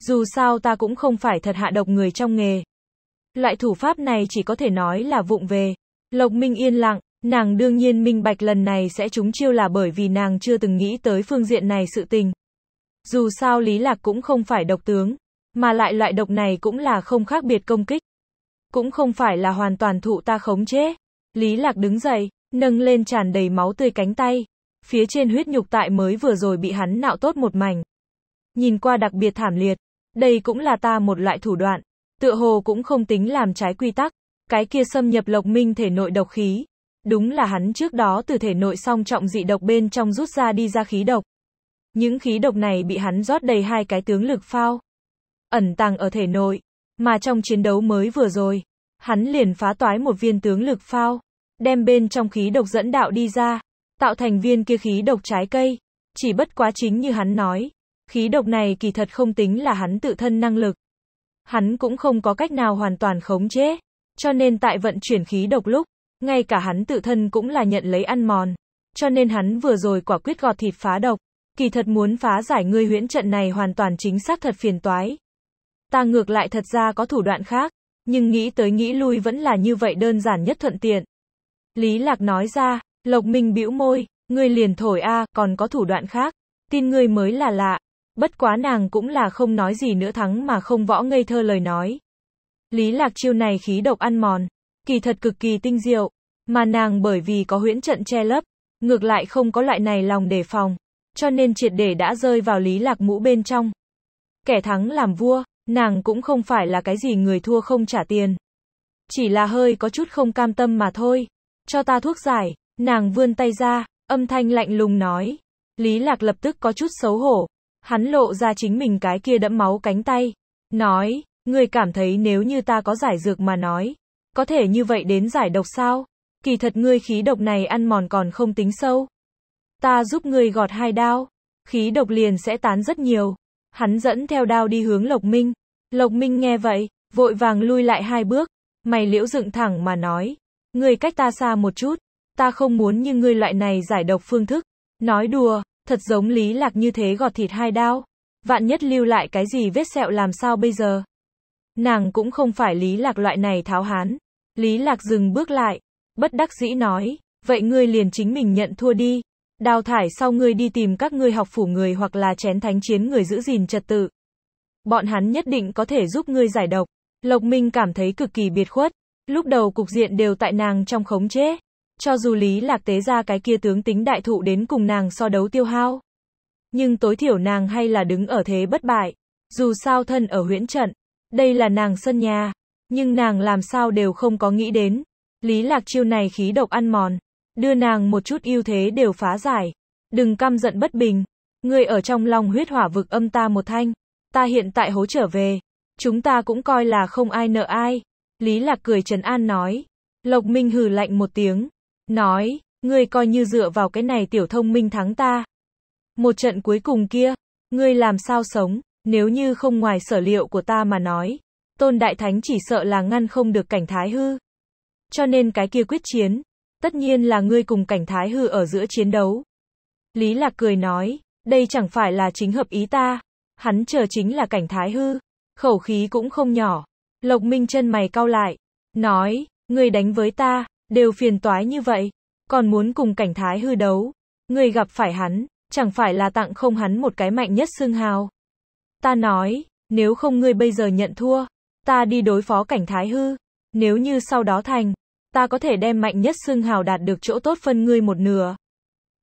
Dù sao ta cũng không phải thật hạ độc người trong nghề. Loại thủ pháp này chỉ có thể nói là vụng về. Lộc Minh yên lặng, nàng đương nhiên minh bạch lần này sẽ trúng chiêu là bởi vì nàng chưa từng nghĩ tới phương diện này sự tình. Dù sao Lý Lạc cũng không phải độc tướng, mà lại loại độc này cũng là không khác biệt công kích. Cũng không phải là hoàn toàn thụ ta khống chế. Lý Lạc đứng dậy, nâng lên tràn đầy máu tươi cánh tay. Phía trên huyết nhục tại mới vừa rồi bị hắn nạo tốt một mảnh. Nhìn qua đặc biệt thảm liệt. Đây cũng là ta một loại thủ đoạn. Tựa hồ cũng không tính làm trái quy tắc. Cái kia xâm nhập lộc minh thể nội độc khí. Đúng là hắn trước đó từ thể nội song trọng dị độc bên trong rút ra đi ra khí độc. Những khí độc này bị hắn rót đầy hai cái tướng lực phao. Ẩn tàng ở thể nội. Mà trong chiến đấu mới vừa rồi, hắn liền phá toái một viên tướng lực phao, đem bên trong khí độc dẫn đạo đi ra, tạo thành viên kia khí độc trái cây. Chỉ bất quá chính như hắn nói, khí độc này kỳ thật không tính là hắn tự thân năng lực. Hắn cũng không có cách nào hoàn toàn khống chế, cho nên tại vận chuyển khí độc lúc, ngay cả hắn tự thân cũng là nhận lấy ăn mòn, cho nên hắn vừa rồi quả quyết gọt thịt phá độc, kỳ thật muốn phá giải ngươi huyễn trận này hoàn toàn chính xác thật phiền toái. Ta ngược lại thật ra có thủ đoạn khác, nhưng nghĩ tới nghĩ lui vẫn là như vậy đơn giản nhất thuận tiện. Lý Lạc nói ra, Lộc Minh bĩu môi, ngươi liền thổi a, à, còn có thủ đoạn khác, tin ngươi mới là lạ. Bất quá nàng cũng là không nói gì nữa thắng mà không võ ngây thơ lời nói. Lý Lạc chiêu này khí độc ăn mòn, kỳ thật cực kỳ tinh diệu, mà nàng bởi vì có huyễn trận che lấp, ngược lại không có loại này lòng đề phòng, cho nên triệt để đã rơi vào Lý Lạc mũ bên trong. Kẻ thắng làm vua, nàng cũng không phải là cái gì người thua không trả tiền. Chỉ là hơi có chút không cam tâm mà thôi. Cho ta thuốc giải, Nàng vươn tay ra, âm thanh lạnh lùng nói. Lý Lạc lập tức có chút xấu hổ. Hắn lộ ra chính mình cái kia đẫm máu cánh tay. Nói, người cảm thấy nếu như ta có giải dược mà nói. Có thể như vậy đến giải độc sao? Kỳ thật ngươi khí độc này ăn mòn còn không tính sâu. Ta giúp ngươi gọt hai đao. Khí độc liền sẽ tán rất nhiều. Hắn dẫn theo đao đi hướng Lộc Minh. Lộc Minh nghe vậy, vội vàng lui lại hai bước. Mày liễu dựng thẳng mà nói. Ngươi cách ta xa một chút ta không muốn như ngươi loại này giải độc phương thức. Nói đùa, thật giống lý lạc như thế gọt thịt hai đao. Vạn nhất lưu lại cái gì vết sẹo làm sao bây giờ? Nàng cũng không phải lý lạc loại này tháo hán. Lý lạc dừng bước lại, bất đắc dĩ nói, vậy ngươi liền chính mình nhận thua đi. Đào thải sau ngươi đi tìm các ngươi học phủ người hoặc là chén thánh chiến người giữ gìn trật tự. Bọn hắn nhất định có thể giúp ngươi giải độc. Lộc Minh cảm thấy cực kỳ biệt khuất. Lúc đầu cục diện đều tại nàng trong khống chế. Cho dù Lý Lạc tế ra cái kia tướng tính đại thụ đến cùng nàng so đấu tiêu hao. Nhưng tối thiểu nàng hay là đứng ở thế bất bại. Dù sao thân ở huyễn trận, đây là nàng sân nhà. Nhưng nàng làm sao đều không có nghĩ đến. Lý Lạc chiêu này khí độc ăn mòn. Đưa nàng một chút ưu thế đều phá giải. Đừng căm giận bất bình. người ở trong lòng huyết hỏa vực âm ta một thanh. Ta hiện tại hố trở về. Chúng ta cũng coi là không ai nợ ai. Lý Lạc cười trấn an nói. Lộc Minh hừ lạnh một tiếng, nói, ngươi coi như dựa vào cái này tiểu thông minh thắng ta. Một trận cuối cùng kia, ngươi làm sao sống, nếu như không ngoài sở liệu của ta mà nói, tôn đại thánh chỉ sợ là ngăn không được cảnh thái hư. Cho nên cái kia quyết chiến, tất nhiên là ngươi cùng cảnh thái hư ở giữa chiến đấu. Lý Lạc cười nói, đây chẳng phải là chính hợp ý ta, hắn chờ chính là cảnh thái hư, khẩu khí cũng không nhỏ. Lộc Minh chân mày cau lại, nói, ngươi đánh với ta, đều phiền toái như vậy, còn muốn cùng cảnh thái hư đấu, người gặp phải hắn, chẳng phải là tặng không hắn một cái mạnh nhất xương hào. Ta nói, nếu không ngươi bây giờ nhận thua, ta đi đối phó cảnh thái hư, nếu như sau đó thành, ta có thể đem mạnh nhất xương hào đạt được chỗ tốt phân ngươi một nửa.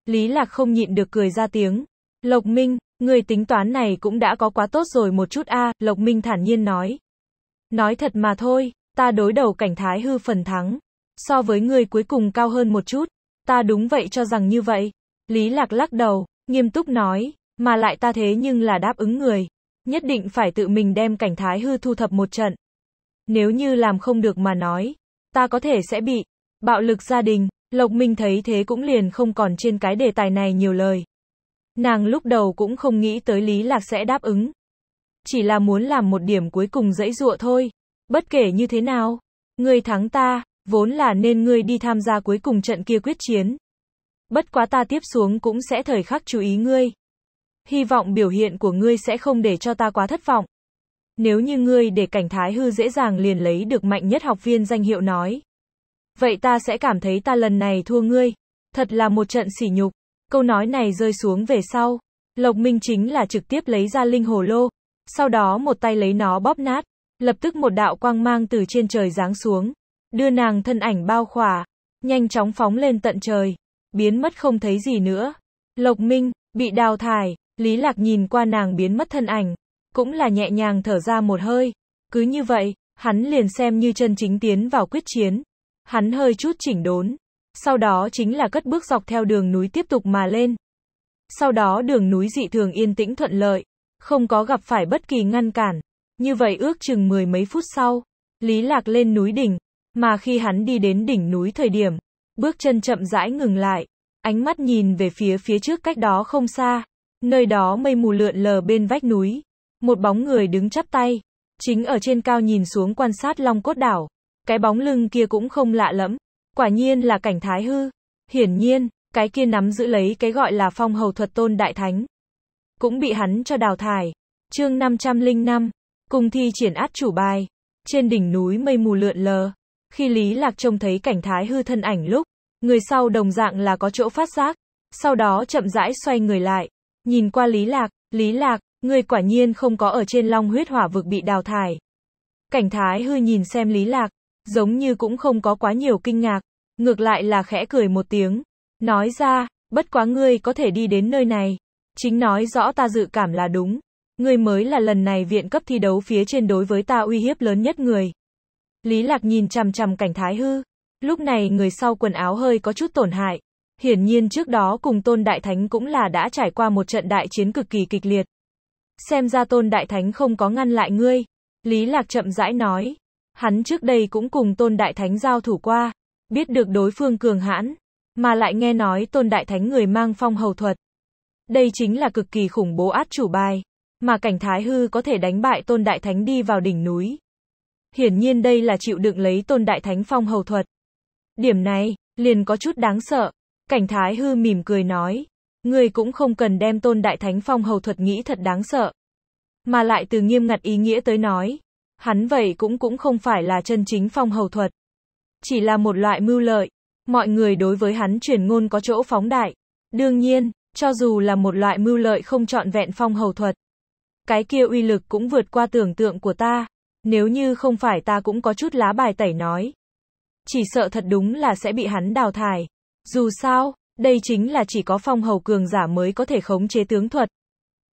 Lý Lạc không nhịn được cười ra tiếng. Lộc Minh, người tính toán này cũng đã có quá tốt rồi một chút a, à, Lộc Minh thản nhiên nói. Nói thật mà thôi, ta đối đầu cảnh thái hư phần thắng so với người cuối cùng cao hơn một chút. Ta đúng vậy cho rằng như vậy. Lý Lạc lắc đầu, nghiêm túc nói, mà lại ta thế nhưng là đáp ứng người. Nhất định phải tự mình đem cảnh thái hư thu thập một trận. Nếu như làm không được mà nói, ta có thể sẽ bị bạo lực gia đình. Lộc Minh thấy thế cũng liền không còn trên cái đề tài này nhiều lời. Nàng lúc đầu cũng không nghĩ tới Lý Lạc sẽ đáp ứng. Chỉ là muốn làm một điểm cuối cùng dãy dụa thôi. Bất kể như thế nào, người thắng ta, vốn là nên ngươi đi tham gia cuối cùng trận kia quyết chiến. Bất quá ta tiếp xuống cũng sẽ thời khắc chú ý ngươi. Hy vọng biểu hiện của ngươi sẽ không để cho ta quá thất vọng. Nếu như ngươi để cảnh thái hư dễ dàng liền lấy được mạnh nhất học viên danh hiệu nói. Vậy ta sẽ cảm thấy ta lần này thua ngươi. Thật là một trận sỉ nhục. Câu nói này rơi xuống về sau. Lộc Minh chính là trực tiếp lấy ra linh hồ lô. Sau đó một tay lấy nó bóp nát. Lập tức một đạo quang mang từ trên trời giáng xuống đưa nàng thân ảnh bao khỏa, nhanh chóng phóng lên tận trời, biến mất không thấy gì nữa. Lộc Minh, bị đào thải, Lý Lạc nhìn qua nàng biến mất thân ảnh, cũng là nhẹ nhàng thở ra một hơi. Cứ như vậy, hắn liền xem như chân chính tiến vào quyết chiến. Hắn hơi chút chỉnh đốn, sau đó chính là cất bước dọc theo đường núi tiếp tục mà lên. Sau đó đường núi dị thường yên tĩnh thuận lợi, không có gặp phải bất kỳ ngăn cản. Như vậy ước chừng mười mấy phút sau, Lý Lạc lên núi đỉnh, mà khi hắn đi đến đỉnh núi thời điểm, bước chân chậm rãi ngừng lại, ánh mắt nhìn về phía phía trước cách đó không xa, nơi đó mây mù lượn lờ bên vách núi, một bóng người đứng chắp tay, chính ở trên cao nhìn xuống quan sát long cốt đảo, cái bóng lưng kia cũng không lạ lẫm, quả nhiên là cảnh thái hư, hiển nhiên, cái kia nắm giữ lấy cái gọi là phong hầu thuật tôn đại thánh, cũng bị hắn cho đào thải, chương 505, cùng thi triển át chủ bài, trên đỉnh núi mây mù lượn lờ, khi Lý Lạc trông thấy cảnh Thái Hư thân ảnh lúc, người sau đồng dạng là có chỗ phát giác, sau đó chậm rãi xoay người lại, nhìn qua Lý Lạc, Lý Lạc, người quả nhiên không có ở trên long huyết hỏa vực bị đào thải. Cảnh Thái Hư nhìn xem Lý Lạc, giống như cũng không có quá nhiều kinh ngạc, ngược lại là khẽ cười một tiếng, nói ra, bất quá ngươi có thể đi đến nơi này, chính nói rõ ta dự cảm là đúng, ngươi mới là lần này viện cấp thi đấu phía trên đối với ta uy hiếp lớn nhất người. Lý Lạc nhìn chằm chằm cảnh Thái Hư. Lúc này người sau quần áo hơi có chút tổn hại. Hiển nhiên trước đó cùng Tôn Đại Thánh cũng là đã trải qua một trận đại chiến cực kỳ kịch liệt. Xem ra Tôn Đại Thánh không có ngăn lại ngươi. Lý Lạc chậm rãi nói. Hắn trước đây cũng cùng Tôn Đại Thánh giao thủ qua. Biết được đối phương cường hãn. Mà lại nghe nói Tôn Đại Thánh người mang phong hầu thuật. Đây chính là cực kỳ khủng bố át chủ bài. Mà cảnh Thái Hư có thể đánh bại Tôn Đại Thánh đi vào đỉnh núi. Hiển nhiên đây là chịu đựng lấy tôn đại thánh phong hầu thuật. Điểm này, liền có chút đáng sợ. Cảnh thái hư mỉm cười nói. người cũng không cần đem tôn đại thánh phong hầu thuật nghĩ thật đáng sợ. Mà lại từ nghiêm ngặt ý nghĩa tới nói. Hắn vậy cũng cũng không phải là chân chính phong hầu thuật. Chỉ là một loại mưu lợi. Mọi người đối với hắn truyền ngôn có chỗ phóng đại. Đương nhiên, cho dù là một loại mưu lợi không trọn vẹn phong hầu thuật. Cái kia uy lực cũng vượt qua tưởng tượng của ta. Nếu như không phải ta cũng có chút lá bài tẩy nói. Chỉ sợ thật đúng là sẽ bị hắn đào thải. Dù sao, đây chính là chỉ có phong hầu cường giả mới có thể khống chế tướng thuật.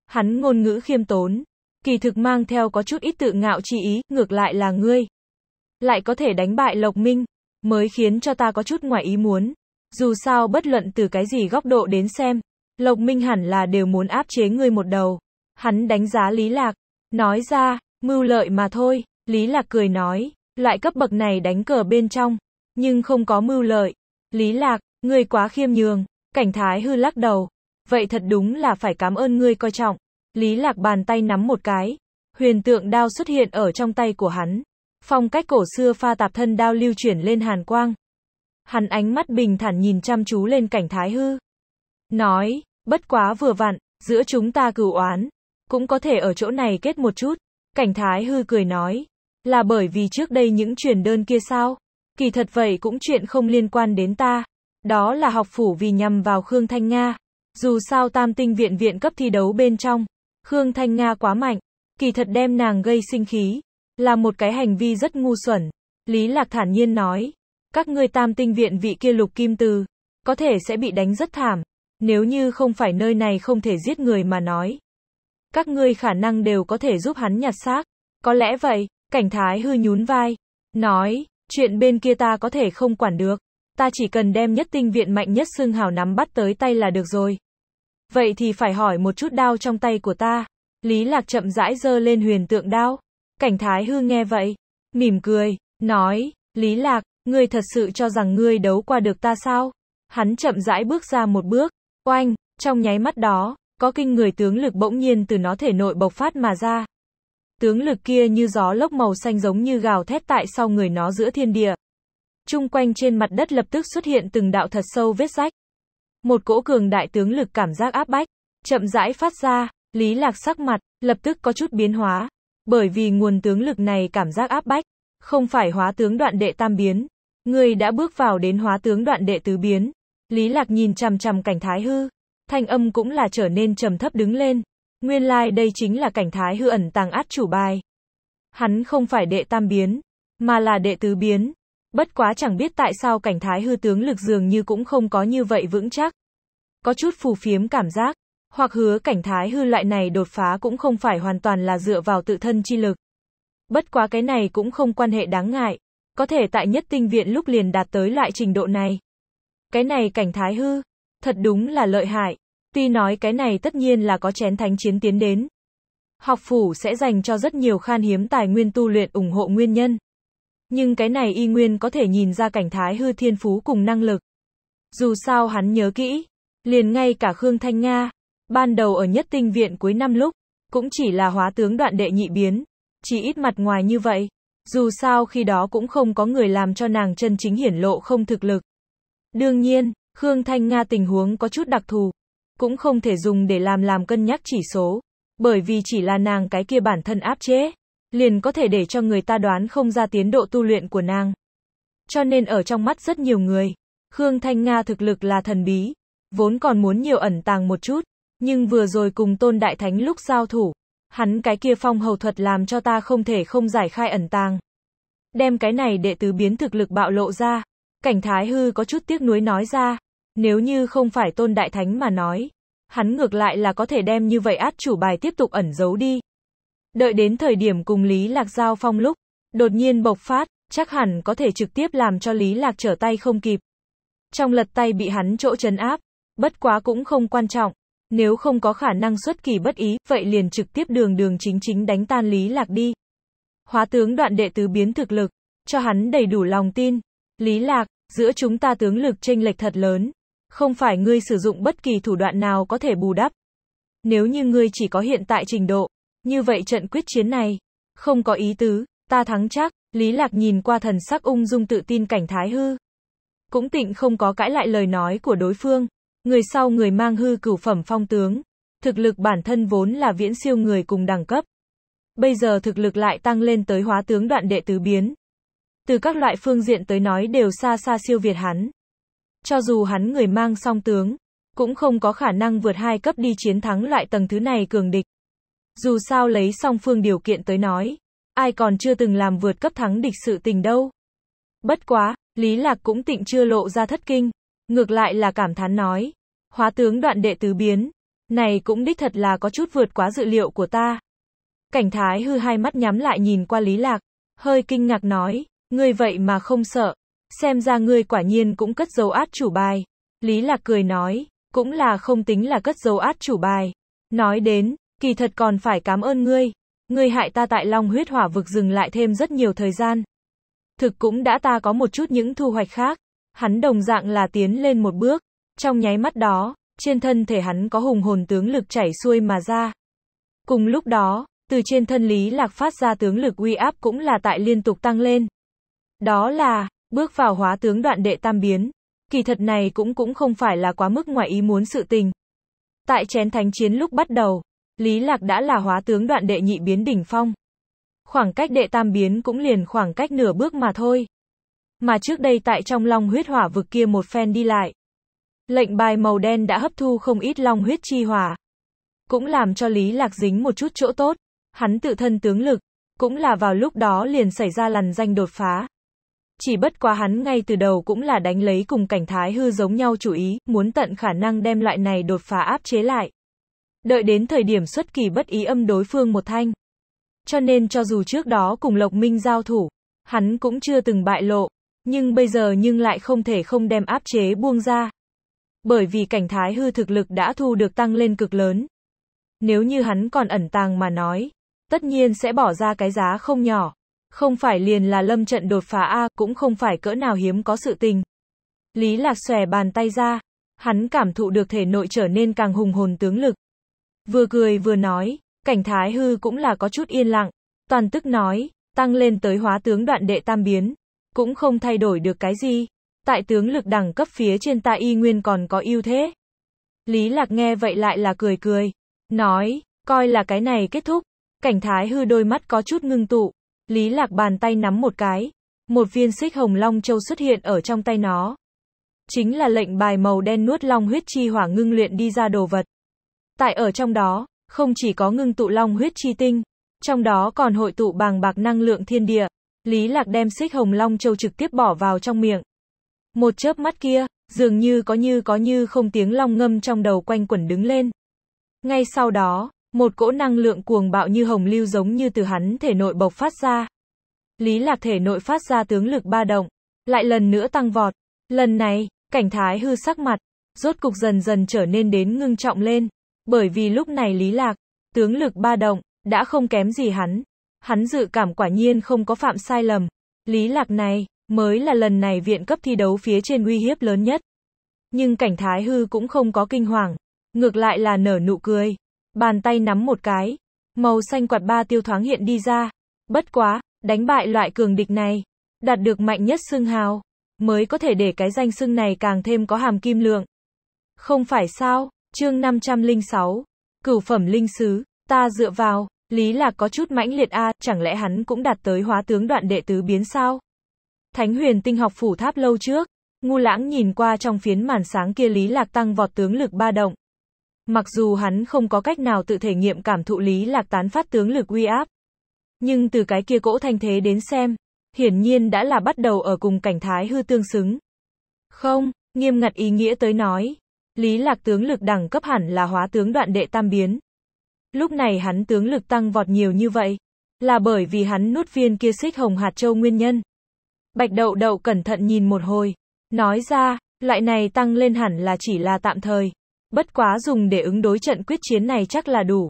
Hắn ngôn ngữ khiêm tốn, kỳ thực mang theo có chút ít tự ngạo chi ý, ngược lại là ngươi. Lại có thể đánh bại Lộc Minh, mới khiến cho ta có chút ngoài ý muốn. Dù sao bất luận từ cái gì góc độ đến xem, Lộc Minh hẳn là đều muốn áp chế ngươi một đầu. Hắn đánh giá Lý Lạc, nói ra, Mưu lợi mà thôi, Lý Lạc cười nói, loại cấp bậc này đánh cờ bên trong, nhưng không có mưu lợi. Lý Lạc, ngươi quá khiêm nhường, cảnh thái hư lắc đầu. Vậy thật đúng là phải cảm ơn ngươi coi trọng. Lý Lạc bàn tay nắm một cái, huyền tượng đao xuất hiện ở trong tay của hắn. Phong cách cổ xưa pha tạp thân đao lưu chuyển lên hàn quang. Hắn ánh mắt bình thản nhìn chăm chú lên cảnh thái hư. Nói, bất quá vừa vặn, giữa chúng ta cửu oán. Cũng có thể ở chỗ này kết một chút. Cảnh Thái Hư cười nói, là bởi vì trước đây những truyền đơn kia sao? Kỳ thật vậy cũng chuyện không liên quan đến ta. Đó là học phủ vì nhằm vào Khương Thanh Nga. Dù sao tam tinh viện viện cấp thi đấu bên trong, Khương Thanh Nga quá mạnh, kỳ thật đem nàng gây sinh khí, là một cái hành vi rất ngu xuẩn. Lý Lạc thản nhiên nói, các ngươi tam tinh viện vị kia lục kim từ, có thể sẽ bị đánh rất thảm, nếu như không phải nơi này không thể giết người mà nói, các ngươi khả năng đều có thể giúp hắn nhặt xác. Có lẽ vậy, cảnh thái hư nhún vai, nói, chuyện bên kia ta có thể không quản được, ta chỉ cần đem nhất tinh viện mạnh nhất xương hào nắm bắt tới tay là được rồi. Vậy thì phải hỏi một chút đao trong tay của ta. Lý Lạc chậm rãi dơ lên huyền tượng đao. Cảnh thái hư nghe vậy, mỉm cười, nói, Lý Lạc, ngươi thật sự cho rằng ngươi đấu qua được ta sao? Hắn chậm rãi bước ra một bước, oanh, trong nháy mắt đó, có kinh người tướng lực bỗng nhiên từ nó thể nội bộc phát mà ra. Tướng lực kia như gió lốc màu xanh giống như gào thét tại sau người nó giữa thiên địa. Trung quanh trên mặt đất lập tức xuất hiện từng đạo thật sâu vết rách. Một cỗ cường đại tướng lực cảm giác áp bách, chậm rãi phát ra, Lý Lạc sắc mặt, lập tức có chút biến hóa. Bởi vì nguồn tướng lực này cảm giác áp bách, không phải hóa tướng đoạn đệ tam biến. Người đã bước vào đến hóa tướng đoạn đệ tứ biến. Lý Lạc nhìn chằm chằm cảnh thái hư, thanh âm cũng là trở nên trầm thấp đứng lên. Nguyên lai like đây chính là cảnh thái hư ẩn tàng át chủ bài. Hắn không phải đệ tam biến, mà là đệ tứ biến. Bất quá chẳng biết tại sao cảnh thái hư tướng lực dường như cũng không có như vậy vững chắc. Có chút phù phiếm cảm giác, hoặc hứa cảnh thái hư loại này đột phá cũng không phải hoàn toàn là dựa vào tự thân chi lực. Bất quá cái này cũng không quan hệ đáng ngại, có thể tại nhất tinh viện lúc liền đạt tới loại trình độ này. Cái này cảnh thái hư, Thật đúng là lợi hại. Tuy nói cái này tất nhiên là có chén thánh chiến tiến đến. Học phủ sẽ dành cho rất nhiều khan hiếm tài nguyên tu luyện ủng hộ nguyên nhân. Nhưng cái này y nguyên có thể nhìn ra cảnh thái hư thiên phú cùng năng lực. Dù sao hắn nhớ kỹ, liền ngay cả Khương Thanh Nga, ban đầu ở nhất tinh viện cuối năm lúc, cũng chỉ là hóa tướng đoạn đệ nhị biến, chỉ ít mặt ngoài như vậy. Dù sao khi đó cũng không có người làm cho nàng chân chính hiển lộ không thực lực. Đương nhiên, Khương Thanh Nga tình huống có chút đặc thù, cũng không thể dùng để làm làm cân nhắc chỉ số, bởi vì chỉ là nàng cái kia bản thân áp chế, liền có thể để cho người ta đoán không ra tiến độ tu luyện của nàng. Cho nên ở trong mắt rất nhiều người, Khương Thanh Nga thực lực là thần bí, vốn còn muốn nhiều ẩn tàng một chút, nhưng vừa rồi cùng Tôn Đại Thánh lúc giao thủ, hắn cái kia phong hầu thuật làm cho ta không thể không giải khai ẩn tàng. Đem cái này đệ tứ biến thực lực bạo lộ ra, cảnh thái hư có chút tiếc nuối nói ra, nếu như không phải tôn đại thánh mà nói, hắn ngược lại là có thể đem như vậy át chủ bài tiếp tục ẩn giấu đi. Đợi đến thời điểm cùng Lý Lạc giao phong lúc, đột nhiên bộc phát, chắc hẳn có thể trực tiếp làm cho Lý Lạc trở tay không kịp. Trong lật tay bị hắn chỗ chấn áp, bất quá cũng không quan trọng, nếu không có khả năng xuất kỳ bất ý, vậy liền trực tiếp đường đường chính chính đánh tan Lý Lạc đi. Hóa tướng đoạn đệ tứ biến thực lực, cho hắn đầy đủ lòng tin. Lý Lạc, giữa chúng ta tướng lực chênh lệch thật lớn, không phải ngươi sử dụng bất kỳ thủ đoạn nào có thể bù đắp. Nếu như ngươi chỉ có hiện tại trình độ, như vậy trận quyết chiến này, không có ý tứ, ta thắng chắc, Lý Lạc nhìn qua thần sắc ung dung tự tin cảnh thái hư. Cũng tịnh không có cãi lại lời nói của đối phương, người sau người mang hư cửu phẩm phong tướng, thực lực bản thân vốn là viễn siêu người cùng đẳng cấp. Bây giờ thực lực lại tăng lên tới hóa tướng đoạn đệ tứ biến. Từ các loại phương diện tới nói đều xa xa siêu việt hắn cho dù hắn người mang song tướng, cũng không có khả năng vượt hai cấp đi chiến thắng loại tầng thứ này cường địch. Dù sao lấy song phương điều kiện tới nói, ai còn chưa từng làm vượt cấp thắng địch sự tình đâu. Bất quá, Lý Lạc cũng tịnh chưa lộ ra thất kinh, ngược lại là cảm thán nói, hóa tướng đoạn đệ tứ biến, này cũng đích thật là có chút vượt quá dự liệu của ta. Cảnh thái hư hai mắt nhắm lại nhìn qua Lý Lạc, hơi kinh ngạc nói, ngươi vậy mà không sợ, xem ra ngươi quả nhiên cũng cất dấu át chủ bài. Lý Lạc cười nói, cũng là không tính là cất dấu át chủ bài. Nói đến, kỳ thật còn phải cảm ơn ngươi. Ngươi hại ta tại Long huyết hỏa vực dừng lại thêm rất nhiều thời gian. Thực cũng đã ta có một chút những thu hoạch khác. Hắn đồng dạng là tiến lên một bước. Trong nháy mắt đó, trên thân thể hắn có hùng hồn tướng lực chảy xuôi mà ra. Cùng lúc đó, từ trên thân Lý Lạc phát ra tướng lực uy áp cũng là tại liên tục tăng lên. Đó là, bước vào hóa tướng đoạn đệ tam biến. Kỳ thật này cũng cũng không phải là quá mức ngoài ý muốn sự tình. Tại chén thánh chiến lúc bắt đầu, Lý Lạc đã là hóa tướng đoạn đệ nhị biến đỉnh phong. Khoảng cách đệ tam biến cũng liền khoảng cách nửa bước mà thôi. Mà trước đây tại trong long huyết hỏa vực kia một phen đi lại. Lệnh bài màu đen đã hấp thu không ít long huyết chi hỏa. Cũng làm cho Lý Lạc dính một chút chỗ tốt. Hắn tự thân tướng lực, cũng là vào lúc đó liền xảy ra lần danh đột phá. Chỉ bất quá hắn ngay từ đầu cũng là đánh lấy cùng cảnh thái hư giống nhau chủ ý, muốn tận khả năng đem loại này đột phá áp chế lại. Đợi đến thời điểm xuất kỳ bất ý âm đối phương một thanh. Cho nên cho dù trước đó cùng Lộc Minh giao thủ, hắn cũng chưa từng bại lộ, nhưng bây giờ nhưng lại không thể không đem áp chế buông ra. Bởi vì cảnh thái hư thực lực đã thu được tăng lên cực lớn. Nếu như hắn còn ẩn tàng mà nói, tất nhiên sẽ bỏ ra cái giá không nhỏ. Không phải liền là lâm trận đột phá A, cũng không phải cỡ nào hiếm có sự tình. Lý Lạc xòe bàn tay ra, hắn cảm thụ được thể nội trở nên càng hùng hồn tướng lực. Vừa cười vừa nói, cảnh thái hư cũng là có chút yên lặng, toàn tức nói, tăng lên tới hóa tướng đoạn đệ tam biến, cũng không thay đổi được cái gì. Tại tướng lực đẳng cấp phía trên ta y nguyên còn có ưu thế. Lý Lạc nghe vậy lại là cười cười, nói, coi là cái này kết thúc. Cảnh thái hư đôi mắt có chút ngưng tụ, Lý Lạc bàn tay nắm một cái, một viên xích hồng long châu xuất hiện ở trong tay nó. Chính là lệnh bài màu đen nuốt long huyết chi hỏa ngưng luyện đi ra đồ vật. Tại ở trong đó, không chỉ có ngưng tụ long huyết chi tinh, trong đó còn hội tụ bàng bạc năng lượng thiên địa. Lý Lạc đem xích hồng long châu trực tiếp bỏ vào trong miệng. Một chớp mắt kia, dường như có như có như không tiếng long ngâm trong đầu quanh quẩn đứng lên. Ngay sau đó, một cỗ năng lượng cuồng bạo như hồng lưu giống như từ hắn thể nội bộc phát ra. Lý Lạc thể nội phát ra tướng lực ba động, lại lần nữa tăng vọt. Lần này, cảnh thái hư sắc mặt, rốt cục dần dần trở nên đến ngưng trọng lên, bởi vì lúc này Lý Lạc, tướng lực ba động, đã không kém gì hắn. Hắn dự cảm quả nhiên không có phạm sai lầm. Lý Lạc này, mới là lần này viện cấp thi đấu phía trên uy hiếp lớn nhất. Nhưng cảnh thái hư cũng không có kinh hoàng, ngược lại là nở nụ cười, bàn tay nắm một cái, màu xanh quạt ba tiêu thoáng hiện đi ra. Bất quá, đánh bại loại cường địch này, đạt được mạnh nhất xương hào, mới có thể để cái danh xưng này càng thêm có hàm kim lượng. Không phải sao, chương 506, cửu phẩm linh sứ, ta dựa vào, lý là có chút mãnh liệt a, chẳng lẽ hắn cũng đạt tới hóa tướng đoạn đệ tứ biến sao? Thánh huyền tinh học phủ tháp lâu trước, ngu lãng nhìn qua trong phiến màn sáng kia lý lạc tăng vọt tướng lực ba động, Mặc dù hắn không có cách nào tự thể nghiệm cảm thụ lý lạc tán phát tướng lực uy áp, nhưng từ cái kia cỗ thanh thế đến xem, hiển nhiên đã là bắt đầu ở cùng cảnh thái hư tương xứng. Không, nghiêm ngặt ý nghĩa tới nói, lý lạc tướng lực đẳng cấp hẳn là hóa tướng đoạn đệ tam biến. Lúc này hắn tướng lực tăng vọt nhiều như vậy, là bởi vì hắn nuốt viên kia xích hồng hạt châu nguyên nhân. Bạch đậu đậu cẩn thận nhìn một hồi, nói ra, loại này tăng lên hẳn là chỉ là tạm thời, Bất quá dùng để ứng đối trận quyết chiến này chắc là đủ.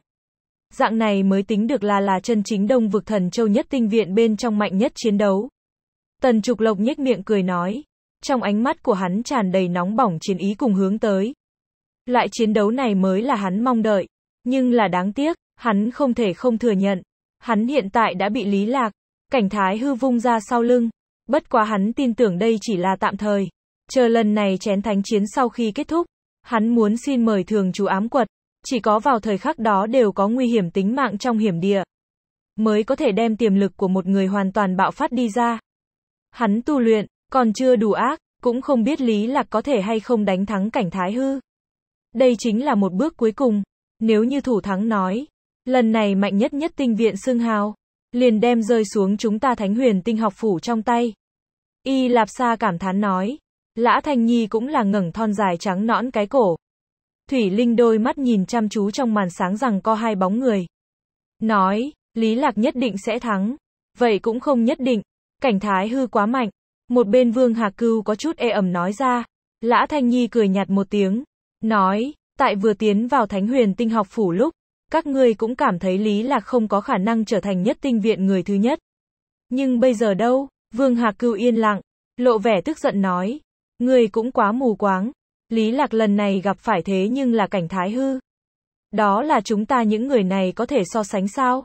Dạng này mới tính được là là chân chính đông vực thần châu nhất tinh viện bên trong mạnh nhất chiến đấu. Tần Trục Lộc nhếch miệng cười nói. Trong ánh mắt của hắn tràn đầy nóng bỏng chiến ý cùng hướng tới. Loại chiến đấu này mới là hắn mong đợi. Nhưng là đáng tiếc, hắn không thể không thừa nhận. Hắn hiện tại đã bị lý lạc. Cảnh thái hư vung ra sau lưng. Bất quá hắn tin tưởng đây chỉ là tạm thời. Chờ lần này chén thánh chiến sau khi kết thúc, Hắn muốn xin mời thường chú ám quật, chỉ có vào thời khắc đó đều có nguy hiểm tính mạng trong hiểm địa. Mới có thể đem tiềm lực của một người hoàn toàn bạo phát đi ra. Hắn tu luyện, còn chưa đủ ác, cũng không biết Lý Lạc có thể hay không đánh thắng cảnh thái hư. Đây chính là một bước cuối cùng, nếu như thủ thắng nói, lần này mạnh nhất nhất tinh viện xương hào, liền đem rơi xuống chúng ta thánh huyền tinh học phủ trong tay. Y Lạp Sa cảm thán nói, Lã Thanh Nhi cũng là ngẩng thon dài trắng nõn cái cổ. Thủy Linh đôi mắt nhìn chăm chú trong màn sáng rằng có hai bóng người. Nói, Lý Lạc nhất định sẽ thắng. Vậy cũng không nhất định. Cảnh thái hư quá mạnh. Một bên Vương Hà Cưu có chút e ẩm nói ra. Lã Thanh Nhi cười nhạt một tiếng. Nói, tại vừa tiến vào Thánh Huyền Tinh học phủ lúc, các ngươi cũng cảm thấy Lý Lạc không có khả năng trở thành nhất tinh viện người thứ nhất. Nhưng bây giờ đâu? Vương Hà Cưu yên lặng, lộ vẻ tức giận nói, Người cũng quá mù quáng. Lý Lạc lần này gặp phải thế nhưng là cảnh thái hư. Đó là chúng ta những người này có thể so sánh sao?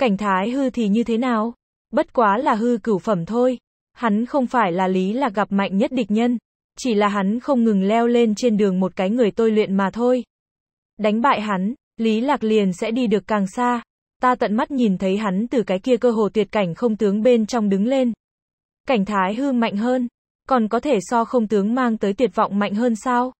Cảnh thái hư thì như thế nào? Bất quá là hư cửu phẩm thôi. Hắn không phải là Lý Lạc gặp mạnh nhất địch nhân. Chỉ là hắn không ngừng leo lên trên đường một cái người tôi luyện mà thôi. Đánh bại hắn, Lý Lạc liền sẽ đi được càng xa. Ta tận mắt nhìn thấy hắn từ cái kia cơ hồ tuyệt cảnh không tướng bên trong đứng lên. Cảnh thái hư mạnh hơn, còn có thể so không tướng mang tới tuyệt vọng mạnh hơn sao?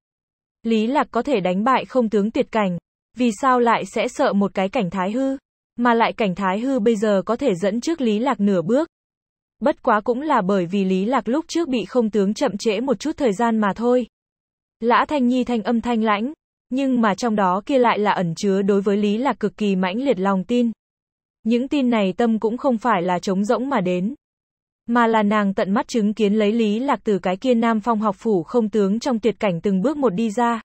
Lý Lạc có thể đánh bại không tướng tuyệt cảnh, vì sao lại sẽ sợ một cái cảnh thái hư, mà lại cảnh thái hư bây giờ có thể dẫn trước Lý Lạc nửa bước. Bất quá cũng là bởi vì Lý Lạc lúc trước bị không tướng chậm trễ một chút thời gian mà thôi. Lã Thanh Nhi thanh âm thanh lãnh, nhưng mà trong đó kia lại là ẩn chứa đối với Lý Lạc cực kỳ mãnh liệt lòng tin. Những tin này tâm cũng không phải là trống rỗng mà đến mà là nàng tận mắt chứng kiến lấy Lý Lạc từ cái kia Nam Phong học phủ không tướng trong tuyệt cảnh từng bước một đi ra.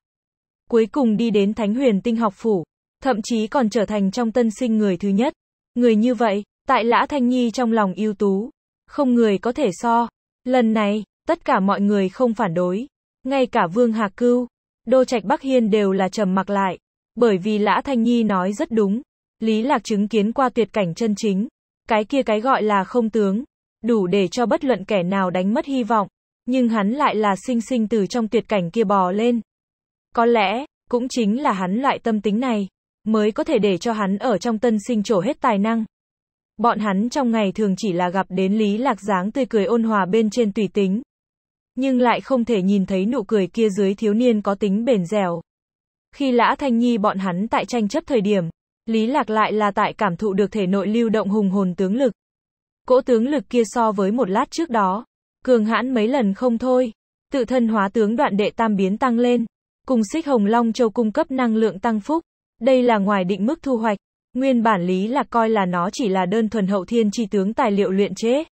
Cuối cùng đi đến Thánh Huyền Tinh học phủ, thậm chí còn trở thành trong tân sinh người thứ nhất. Người như vậy, tại Lã Thanh Nhi trong lòng ưu tú, không người có thể so. Lần này, tất cả mọi người không phản đối, ngay cả Vương Hạc Cưu, Đô Trạch Bắc Hiên đều là trầm mặc lại, bởi vì Lã Thanh Nhi nói rất đúng. Lý Lạc chứng kiến qua tuyệt cảnh chân chính, cái kia cái gọi là không tướng, đủ để cho bất luận kẻ nào đánh mất hy vọng, nhưng hắn lại là sinh sinh từ trong tuyệt cảnh kia bò lên. Có lẽ, cũng chính là hắn loại tâm tính này, mới có thể để cho hắn ở trong tân sinh trổ hết tài năng. Bọn hắn trong ngày thường chỉ là gặp đến Lý Lạc dáng tươi cười ôn hòa bên trên tùy tính. Nhưng lại không thể nhìn thấy nụ cười kia dưới thiếu niên có tính bền dẻo. Khi Lã Thanh Nhi bọn hắn tại tranh chấp thời điểm, Lý Lạc lại là tại cảm thụ được thể nội lưu động hùng hồn tướng lực. Cỗ tướng lực kia so với một lát trước đó, cường hãn mấy lần không thôi. Tự thân hóa tướng đoạn đệ tam biến tăng lên, cùng xích hồng long châu cung cấp năng lượng tăng phúc. Đây là ngoài định mức thu hoạch, nguyên bản lý là coi là nó chỉ là đơn thuần hậu thiên chi tướng tài liệu luyện chế.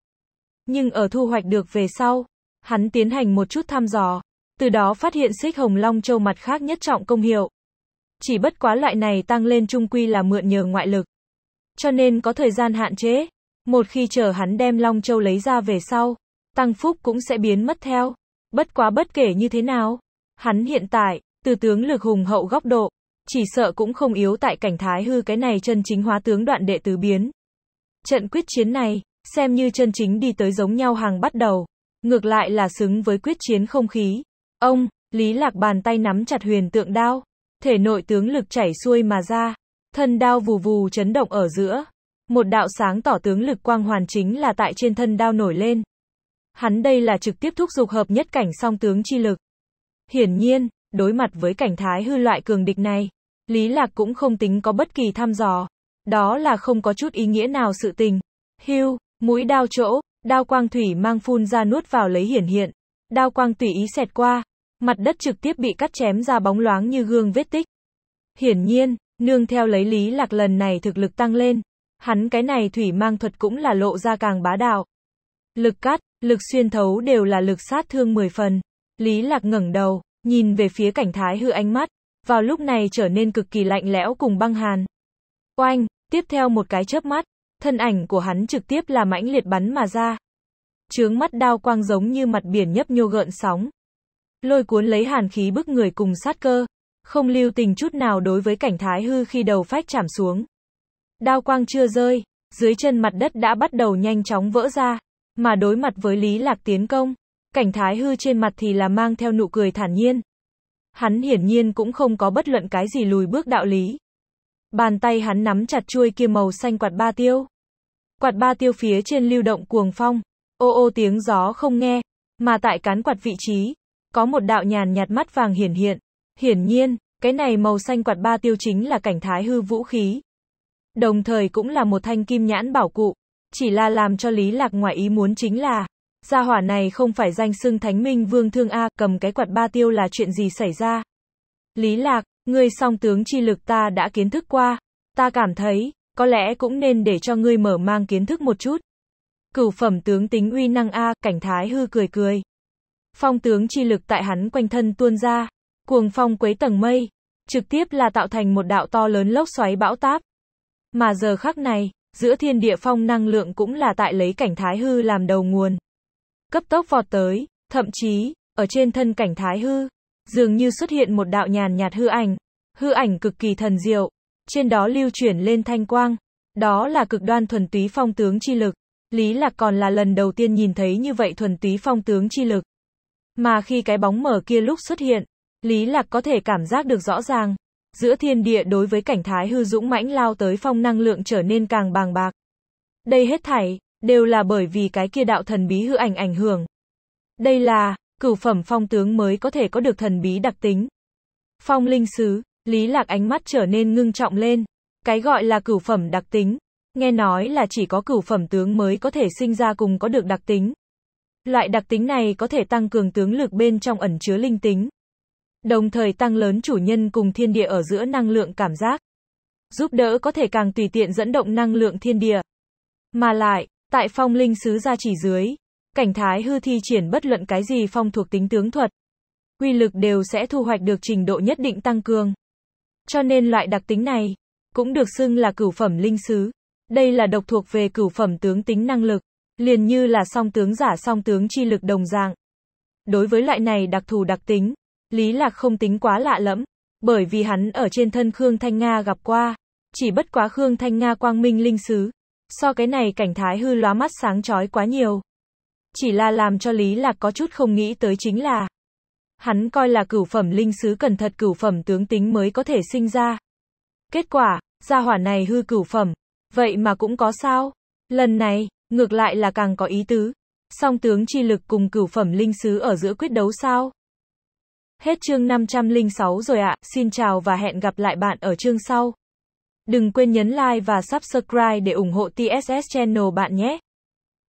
Nhưng ở thu hoạch được về sau, hắn tiến hành một chút thăm dò, từ đó phát hiện xích hồng long châu mặt khác nhất trọng công hiệu. Chỉ bất quá loại này tăng lên trung quy là mượn nhờ ngoại lực. Cho nên có thời gian hạn chế, một khi chờ hắn đem Long Châu lấy ra về sau, tăng phúc cũng sẽ biến mất theo. Bất quá bất kể như thế nào, hắn hiện tại, từ tướng lực hùng hậu góc độ, chỉ sợ cũng không yếu tại cảnh thái hư cái này chân chính hóa tướng đoạn đệ tứ biến. Trận quyết chiến này, xem như chân chính đi tới giống nhau hàng bắt đầu, ngược lại là xứng với quyết chiến không khí. Ông, Lý Lạc bàn tay nắm chặt huyền tượng đao, thể nội tướng lực chảy xuôi mà ra, thân đao vù vù chấn động ở giữa, một đạo sáng tỏ tướng lực quang hoàn chính là tại trên thân đao nổi lên. Hắn đây là trực tiếp thúc dục hợp nhất cảnh song tướng chi lực. Hiển nhiên, đối mặt với cảnh thái hư loại cường địch này, Lý Lạc cũng không tính có bất kỳ thăm dò. Đó là không có chút ý nghĩa nào sự tình. Hưu, mũi đao chỗ, đao quang thủy mang phun ra nuốt vào lấy hiển hiện. Đao quang tùy ý xẹt qua, mặt đất trực tiếp bị cắt chém ra bóng loáng như gương vết tích. Hiển nhiên, nương theo lấy Lý Lạc lần này thực lực tăng lên, Hắn cái này thủy mang thuật cũng là lộ ra càng bá đạo. Lực cắt, lực xuyên thấu đều là lực sát thương 10 phần. Lý Lạc ngẩng đầu, nhìn về phía cảnh thái hư ánh mắt, vào lúc này trở nên cực kỳ lạnh lẽo cùng băng hàn. Oanh, tiếp theo một cái chớp mắt, thân ảnh của hắn trực tiếp là mãnh liệt bắn mà ra. Trướng mắt đao quang giống như mặt biển nhấp nhô gợn sóng. Lôi cuốn lấy hàn khí bức người cùng sát cơ, không lưu tình chút nào đối với cảnh thái hư khi đầu phách chạm xuống. Đao quang chưa rơi, dưới chân mặt đất đã bắt đầu nhanh chóng vỡ ra, mà đối mặt với Lý Lạc tiến công, cảnh thái hư trên mặt thì là mang theo nụ cười thản nhiên. Hắn hiển nhiên cũng không có bất luận cái gì lùi bước đạo lý. Bàn tay hắn nắm chặt chuôi kia màu xanh quạt ba tiêu. Quạt ba tiêu phía trên lưu động cuồng phong, ô ô tiếng gió không nghe, mà tại cán quạt vị trí, có một đạo nhàn nhạt mắt vàng hiển hiện. Hiển nhiên, cái này màu xanh quạt ba tiêu chính là cảnh thái hư vũ khí. Đồng thời cũng là một thanh kim nhãn bảo cụ. Chỉ là làm cho Lý Lạc ngoài ý muốn chính là, gia hỏa này không phải danh xưng thánh minh vương thương A, cầm cái quạt ba tiêu là chuyện gì xảy ra. Lý Lạc, ngươi song tướng chi lực ta đã kiến thức qua, ta cảm thấy, có lẽ cũng nên để cho ngươi mở mang kiến thức một chút. Cửu phẩm tướng tính uy năng A, cảnh thái hư cười cười. Phong tướng chi lực tại hắn quanh thân tuôn ra, cuồng phong quấy tầng mây, trực tiếp là tạo thành một đạo to lớn lốc xoáy bão táp, mà giờ khắc này, giữa thiên địa phong năng lượng cũng là tại lấy cảnh thái hư làm đầu nguồn. Cấp tốc vọt tới, thậm chí, ở trên thân cảnh thái hư, dường như xuất hiện một đạo nhàn nhạt hư ảnh. Hư ảnh cực kỳ thần diệu, trên đó lưu chuyển lên thanh quang. Đó là cực đoan thuần túy phong tướng chi lực. Lý Lạc còn là lần đầu tiên nhìn thấy như vậy thuần túy phong tướng chi lực. Mà khi cái bóng mở kia lúc xuất hiện, Lý Lạc có thể cảm giác được rõ ràng, giữa thiên địa đối với cảnh thái hư dũng mãnh lao tới phong năng lượng trở nên càng bàng bạc. Đây hết thảy, đều là bởi vì cái kia đạo thần bí hư ảnh ảnh hưởng. Đây là, cửu phẩm phong tướng mới có thể có được thần bí đặc tính. Phong linh sứ, Lý Lạc ánh mắt trở nên ngưng trọng lên. Cái gọi là cửu phẩm đặc tính, nghe nói là chỉ có cửu phẩm tướng mới có thể sinh ra cùng có được đặc tính. Loại đặc tính này có thể tăng cường tướng lực bên trong ẩn chứa linh tính đồng thời tăng lớn chủ nhân cùng thiên địa ở giữa năng lượng cảm giác. Giúp đỡ có thể càng tùy tiện dẫn động năng lượng thiên địa. Mà lại, tại phong linh sứ gia chỉ dưới, cảnh thái hư thi triển bất luận cái gì phong thuộc tính tướng thuật. Quy lực đều sẽ thu hoạch được trình độ nhất định tăng cường. Cho nên loại đặc tính này, cũng được xưng là cửu phẩm linh sứ. Đây là độc thuộc về cửu phẩm tướng tính năng lực, liền như là song tướng giả song tướng chi lực đồng dạng. Đối với loại này đặc thù đặc tính, Lý Lạc không tính quá lạ lẫm, bởi vì hắn ở trên thân Khương Thanh Nga gặp qua, chỉ bất quá Khương Thanh Nga quang minh linh sứ, so cái này cảnh thái hư lóa mắt sáng chói quá nhiều. Chỉ là làm cho Lý Lạc có chút không nghĩ tới chính là, hắn coi là cửu phẩm linh sứ cần thật cửu phẩm tướng tính mới có thể sinh ra. Kết quả, gia hỏa này hư cửu phẩm, vậy mà cũng có sao? Lần này, ngược lại là càng có ý tứ. Song tướng chi lực cùng cửu phẩm linh sứ ở giữa quyết đấu sao? Hết chương 506 rồi ạ, xin chào và hẹn gặp lại bạn ở chương sau. Đừng quên nhấn like và subscribe để ủng hộ TSS Channel bạn nhé.